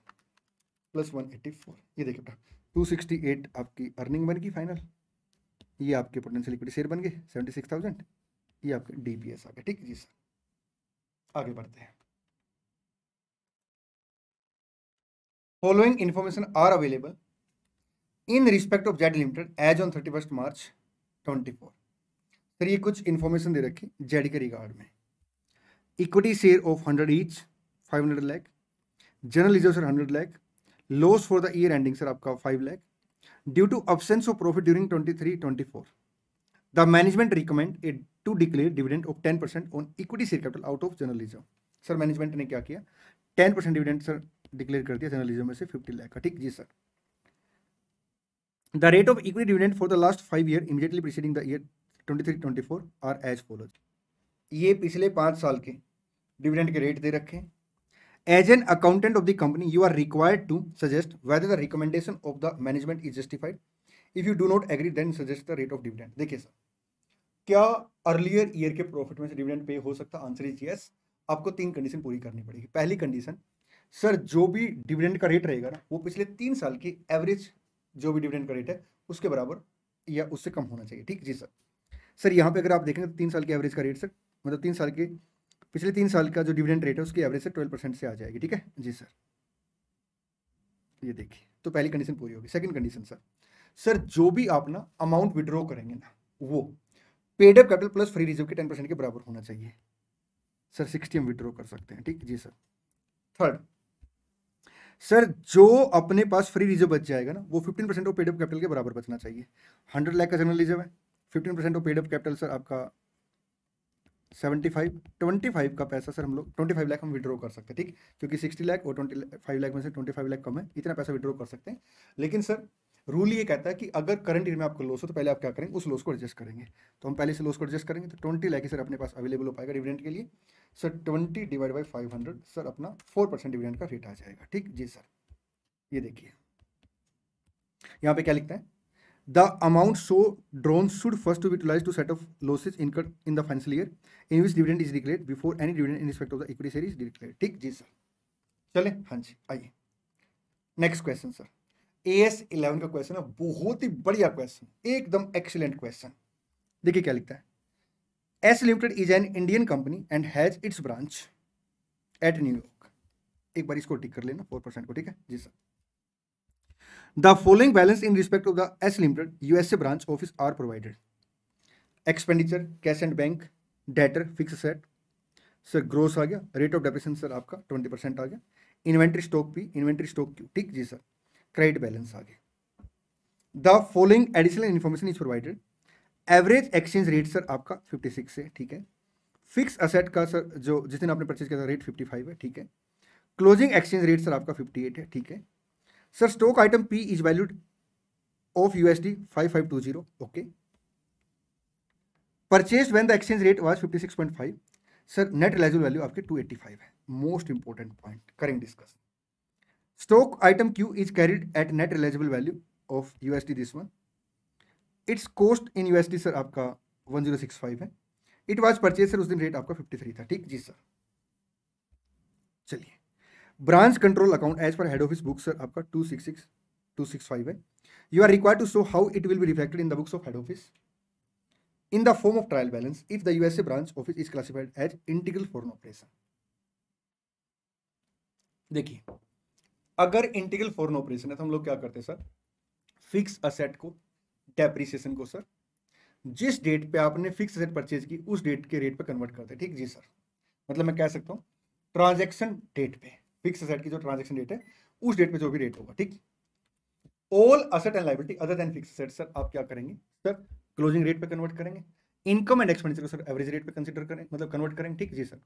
plus one eighty four ये देखिए बेटा टू सिक्सटी एट आपकी अर्निंग बन गई फाइनल ये आपके पोटेंशियल इक्विटी शेयर बन गए सेवेंटी सिक्स थाउजेंड ये आपके डी पी एस आ गए ठीक जी सर आगे बढ़ते हैं following information are available in respect of Z limited as on thirty first March twenty four sir ये कुछ इन्फॉर्मेशन दे रखी जेड के रिगार्ड में equity share of hundred each five hundred lakh general reserve sir hundred lakh loss for the year ending sir आपका five lakh due to absence of profit during twenty three twenty four The management recommend it to declare dividend of 10% on equity share capital out of journalism. Sir management ने क्या किया percent dividend sir declare कर दिया journalism में से fifty lakh का ठीक जी sir The rate of equity dividend for the last five year immediately preceding the year 23-24 are as follows. ये पिछले पाँच साल के डिविडेंड के रेट दे रखे हैं As an accountant of the company, you are required to suggest whether the recommendation of the management is justified. If you do not agree, then suggest the rate of dividend. देखिए sir क्या earlier year के profit में से dividend pay हो सकता answer is yes आपको तीन condition पूरी करनी पड़ेगी पहली कंडीशन सर जो भी डिविडेंड का रेट रहेगा ना वो पिछले तीन साल की एवरेज जो भी डिविडेंड का रेट है उसके बराबर या उससे कम होना चाहिए ठीक जी सर सर यहाँ पे अगर आप देखेंगे तो तीन साल के एवरेज का रेट सर मतलब तीन साल के पिछले तीन साल का जो डिविडेंड रेट है उसकी एवरेज से ट्वेल्व परसेंट से आ जाएगी ठीक है जी सर ये देखिए तो पहली कंडीशन पूरी होगी सेकंड कंडीशन सर सर जो भी आप ना अमाउंट विड्रॉ करेंगे ना वो paid up capital plus free reserve के टेन परसेंट के बराबर होना चाहिए सर सिक्सटी हम विड्रॉ कर सकते हैं ठीक जी सर थर्ड सर जो अपने पास फ्री रिजर्व बच जाएगा ना वो fifteen percent of paid of capital के बराबर बचना चाहिए हंड्रेड लाख का जनरल रिजर्व है fifteen percent of paid of capital sir आपका सेवेंटी फाइव ट्वेंटी फाइव का पैसा सर हम लोग ट्वेंटी फाइव लाख हम विड्रॉ कर सकते हैं ठीक क्योंकि सिक्सटी लाख और ट्वेंटी फाइव लाख में से ट्वेंटी फाइव लाख कम है इतना पैसा विड्रॉ कर सकते हैं लेकिन सर रूल ये कहता है कि अगर करंट ईयर में आपको लॉस हो तो पहले आप क्या करेंगे उस लॉस को एडजस्ट करेंगे तो हम पहले से लॉस को एडजस्ट करेंगे तो ट्वेंटी लाख सर अपने पास अवेलेबल हो पाएगा डिविडेंट के लिए sir twenty divide by five hundred sir अपना फोर परसेंट डिविडेंट का रेट आ जाएगा ठीक जी सर ये देखिए यहाँ पे क्या लिखता है the amount so drawn should first to utilise to set off losses incur in the financial year in which dividend is declare before any dividend in respect of the equity series declare ठीक जी sir चले हाँ जी आइए next question sir A S eleven का question है बहुत ही बढ़िया क्वेश्चन एकदम एक्सीलेंट क्वेश्चन देखिए क्या लिखता है S limited is an Indian company and has its branch at New York एक बार इसको टिक कर लेना फोर परसेंट को ठीक है जी sir the following balance in respect of the S limited USA branch office are provided expenditure cash and bank debtor fix asset sir gross आ गया रेट ऑफ डेपेशन सर आपका ट्वेंटी परसेंट आ गया inventory stock भी inventory stock Q ठीक जी sir credit balance आ गया the following additional information is provided average exchange rate sir आपका 56 है ठीक है फिक्स असेट का सर जो जिस दिन आपने परचेज किया था रेट 55 है ठीक है क्लोजिंग एक्सचेंज रेट सर आपका 58 है ठीक है sir stock item P is valued of USD 5520 okay purchase when the exchange rate was 56.5 sir net realisable value आपके 285 है most important point current discuss Stock item Q is carried at net realizable value of USD this one. Its cost in USD sir आपका 1065 है it was purchase sir उस दिन rate आपका 53 था ठीक जी सर चलिए branch control account as per head office book sir आपका 266 265 है you are required to show how it will be reflected in the books of head office in the form of trial balance if the USA branch office is classified as integral foreign operation. देखिए अगर integral foreign operation है तो हम लोग क्या करते हैं sir fix asset को डेप्रिसिएशन को सर जिस डेट पे आपने फिक्स असेट परचेज की उस डेट के रेट पे कन्वर्ट करते हैं ठीक जी सर मतलब मैं कह सकता हूँ ट्रांजेक्शन डेट पे फिक्स असेट की जो ट्रांजेक्शन डेट है उस डेट पे जो भी डेट होगा ठीक all asset and liability other than fix asset sir आप क्या करेंगे सर क्लोजिंग रेट पे कन्वर्ट करेंगे इनकम एंड एक्सपेंडिचर को सर एवरेज रेट पे कंसिडर करें मतलब कन्वर्ट करेंगे ठीक जी सर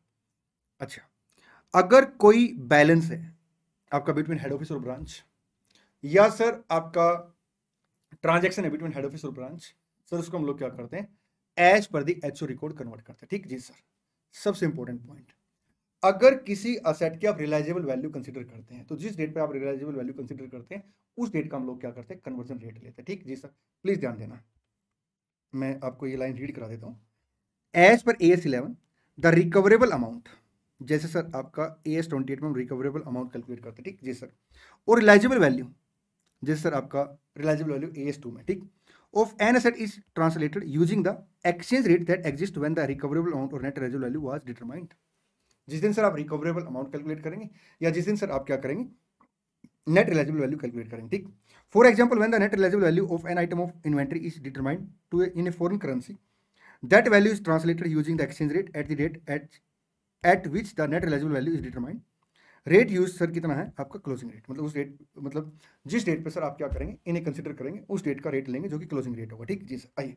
अच्छा अगर कोई बैलेंस है आपका बिटवीन हेड ऑफिस और ब्रांच या सर आपका ट्रांजेक्शन है बिटवीन हेड ऑफिस और ब्रांच सर उसको हम लोग क्या करते हैं as per the H O record convert करते हैं ठीक जी सर सबसे इंपॉर्टेंट पॉइंट अगर किसी असेट की आप रिलाइजेबल वैल्यू कंसिडर करते हैं तो जिस डेट पे आप रिलाइजेबल वैल्यू कंसिडर करते हैं उस डेट का हम लोग क्या करते हैं कन्वर्जन रेट लेते हैं ठीक जी सर प्लीज ध्यान देना मैं आपको ये लाइन रीड करा देता हूँ as per A S eleven the recoverable amount जैसे सर आपका ए एस ट्वेंटी एट में हम रिकवरेबल अमाउंट कैलकुलेट करते हैं ठीक जी सर और रिलाइजेबल वैल्यू जैसे सर आपका realisable value A S two में ठीक of an asset is translated using the exchange rate that exist when the recoverable amount और net realisable value was determined जिस दिन सर आप रिकवरेबल अमाउंट कैलकुलेट करेंगे या जिस दिन सर आप क्या करेंगे नेट रिलाइजेबल वैल्यू कैलकुलेट करेंगे ठीक for example when the net realisable value of an item of inventory is determined to in a foreign currency that value is translated using the exchange rate at the rate at at which the net realisable value is determined rate use sir कितना है आपका closing rate मतलब उस rate मतलब जिस date पर sir आप क्या करेंगे इन्हें कंसिडर करेंगे उस डेट का रेट लेंगे जो कि क्लोजिंग रेट होगा ठीक जी सर आइए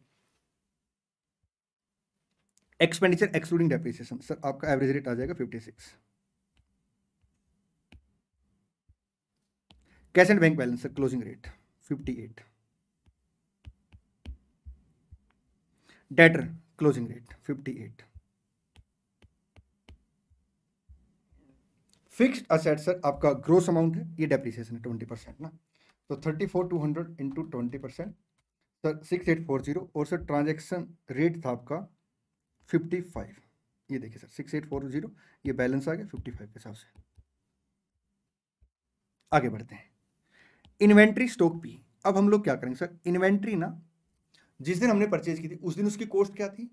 एक्सपेंडिचर एक्सक्लूडिंग डेप्रिसिएशन सर आपका एवरेज रेट आ जाएगा fifty six cash and bank balance sir closing rate fifty eight debtor closing rate fifty eight fixed asset sir आपका ग्रोस अमाउंट है ये डेप्रीसिएशन है ट्वेंटी परसेंट ना तो thirty four two hundred into twenty percent sir six eight four zero और sir transaction rate था आपका fifty five ये देखिए sir six eight four zero ये बैलेंस आ गया फिफ्टी फाइव के हिसाब से आगे बढ़ते हैं इन्वेंट्री स्टॉक पी अब हम लोग क्या करेंगे सर इन्वेंट्री ना जिस दिन हमने परचेज की थी उस दिन उसकी कॉस्ट क्या थी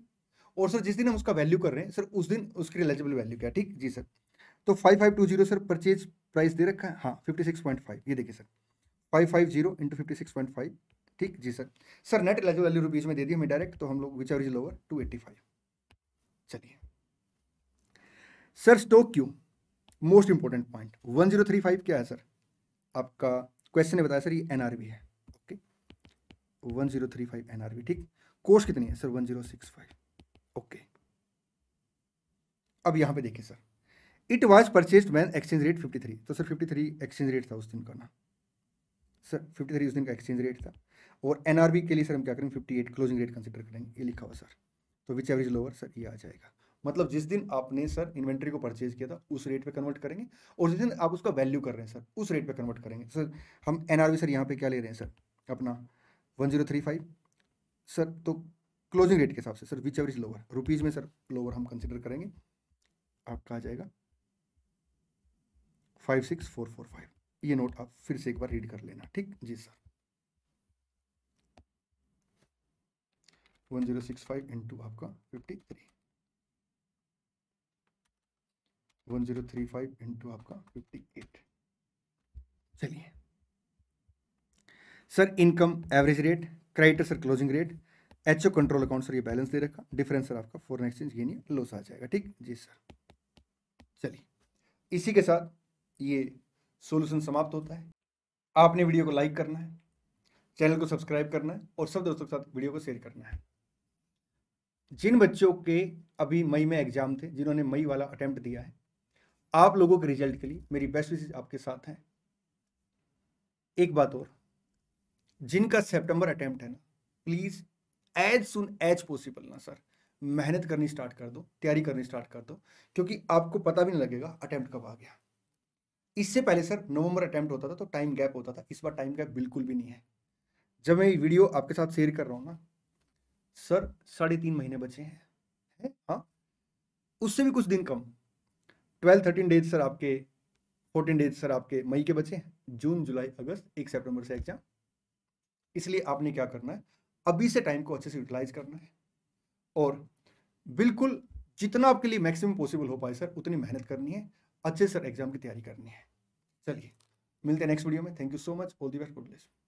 और सर जिस दिन हम उसका वैल्यू कर रहे हैं सर उस दिन उसकी एलिजिबल वैल्यू क्या ठीक जी सर तो five five two zero sir purchase price दे रखा है हाँ फिफ्टी सिक्स पॉइंट फाइव ये देखिए sir five five zero into fifty six point five ठीक जी sir sir net realise value rupees में दे दिए हमें डायरेक्ट तो हम लोग which are is lower two eighty five चलिए sir stock Q most important point one zero three five क्या है सर आपका क्वेश्चन ने बताया सर ये एनआरबी है okay one zero three five NRV ठीक कोर्स कितनी है sir one zero six five okay अब यहाँ पे देखिए sir it was purchased when exchange rate 53 तो सर 53 एक्सचेंज रेट था उस दिन का ना सर 53 उस दिन का एक्सचेंज रेट था और एनआरबी के लिए सर हम क्या करेंगे 58 क्लोजिंग रेट कंसिडर करेंगे ये लिखा हुआ सर तो विच एवरेज लोअर सर ये आ जाएगा मतलब जिस दिन आपने सर इन्वेंट्री को परचेज किया था उस रेट पे कन्वर्ट करेंगे और जिस दिन आप उसका वैल्यू कर रहे हैं सर उस रेट पे कन्वर्ट करेंगे सर हम एनआरवी सर यहाँ पे क्या ले रहे हैं सर अपना one zero three five sir तो क्लोजिंग रेट के हिसाब से sir which average lower rupees में सर लोअर हम कंसिडर करेंगे आपका आ जाएगा five six four four five ये नोट आप फिर से एक बार रीड कर लेना ठीक जी sir one zero six five into आपका fifty three one zero three five into आपका फिफ्टी एट चलिए sir income average rate criteria sir closing rate H O control account sir ये बैलेंस दे रखा डिफरेंस सर आपका foreign exchange gain loss आ जाएगा ठीक जी सर चलिए इसी के साथ ये सोल्यूशन समाप्त होता है आपने वीडियो को लाइक करना है चैनल को सब्सक्राइब करना है और सब दोस्तों के साथ वीडियो को शेयर करना है जिन बच्चों के अभी मई में एग्जाम थे जिन्होंने मई वाला अटैम्प्ट दिया है आप लोगों के रिजल्ट के लिए मेरी बेस्ट विशेष आपके साथ हैं एक बात और जिनका सेप्टेम्बर अटैम्प्ट है ना please as soon as possible ना सर मेहनत करनी स्टार्ट कर दो तैयारी करनी स्टार्ट कर दो क्योंकि आपको पता भी नहीं लगेगा अटैम्प्ट कब आ गया इससे पहले सर नवंबर अटैम्प्ट होता था तो टाइम गैप होता था इस बार टाइम गैप बिल्कुल भी नहीं है जब मैं ये वीडियो आपके साथ शेयर कर रहा हूँ ना सर साढ़े तीन महीने बचे हैं है? हाँ उससे भी कुछ दिन कम ट्वेल्व थर्टीन डेज सर आपके फोर्टीन डेज सर आपके मई के बचे हैं जून जुलाई अगस्त एक सेप्टेम्बर से एग्जाम इसलिए आपने क्या करना है अभी से टाइम को अच्छे से यूटिलाइज करना है और बिल्कुल जितना आपके लिए मैक्सिमम पॉसिबल हो पाए सर उतनी मेहनत करनी है अच्छे से एग्जाम की तैयारी करनी है चलिए मिलते हैं नेक्स्ट वीडियो में thank you so much all the best God bless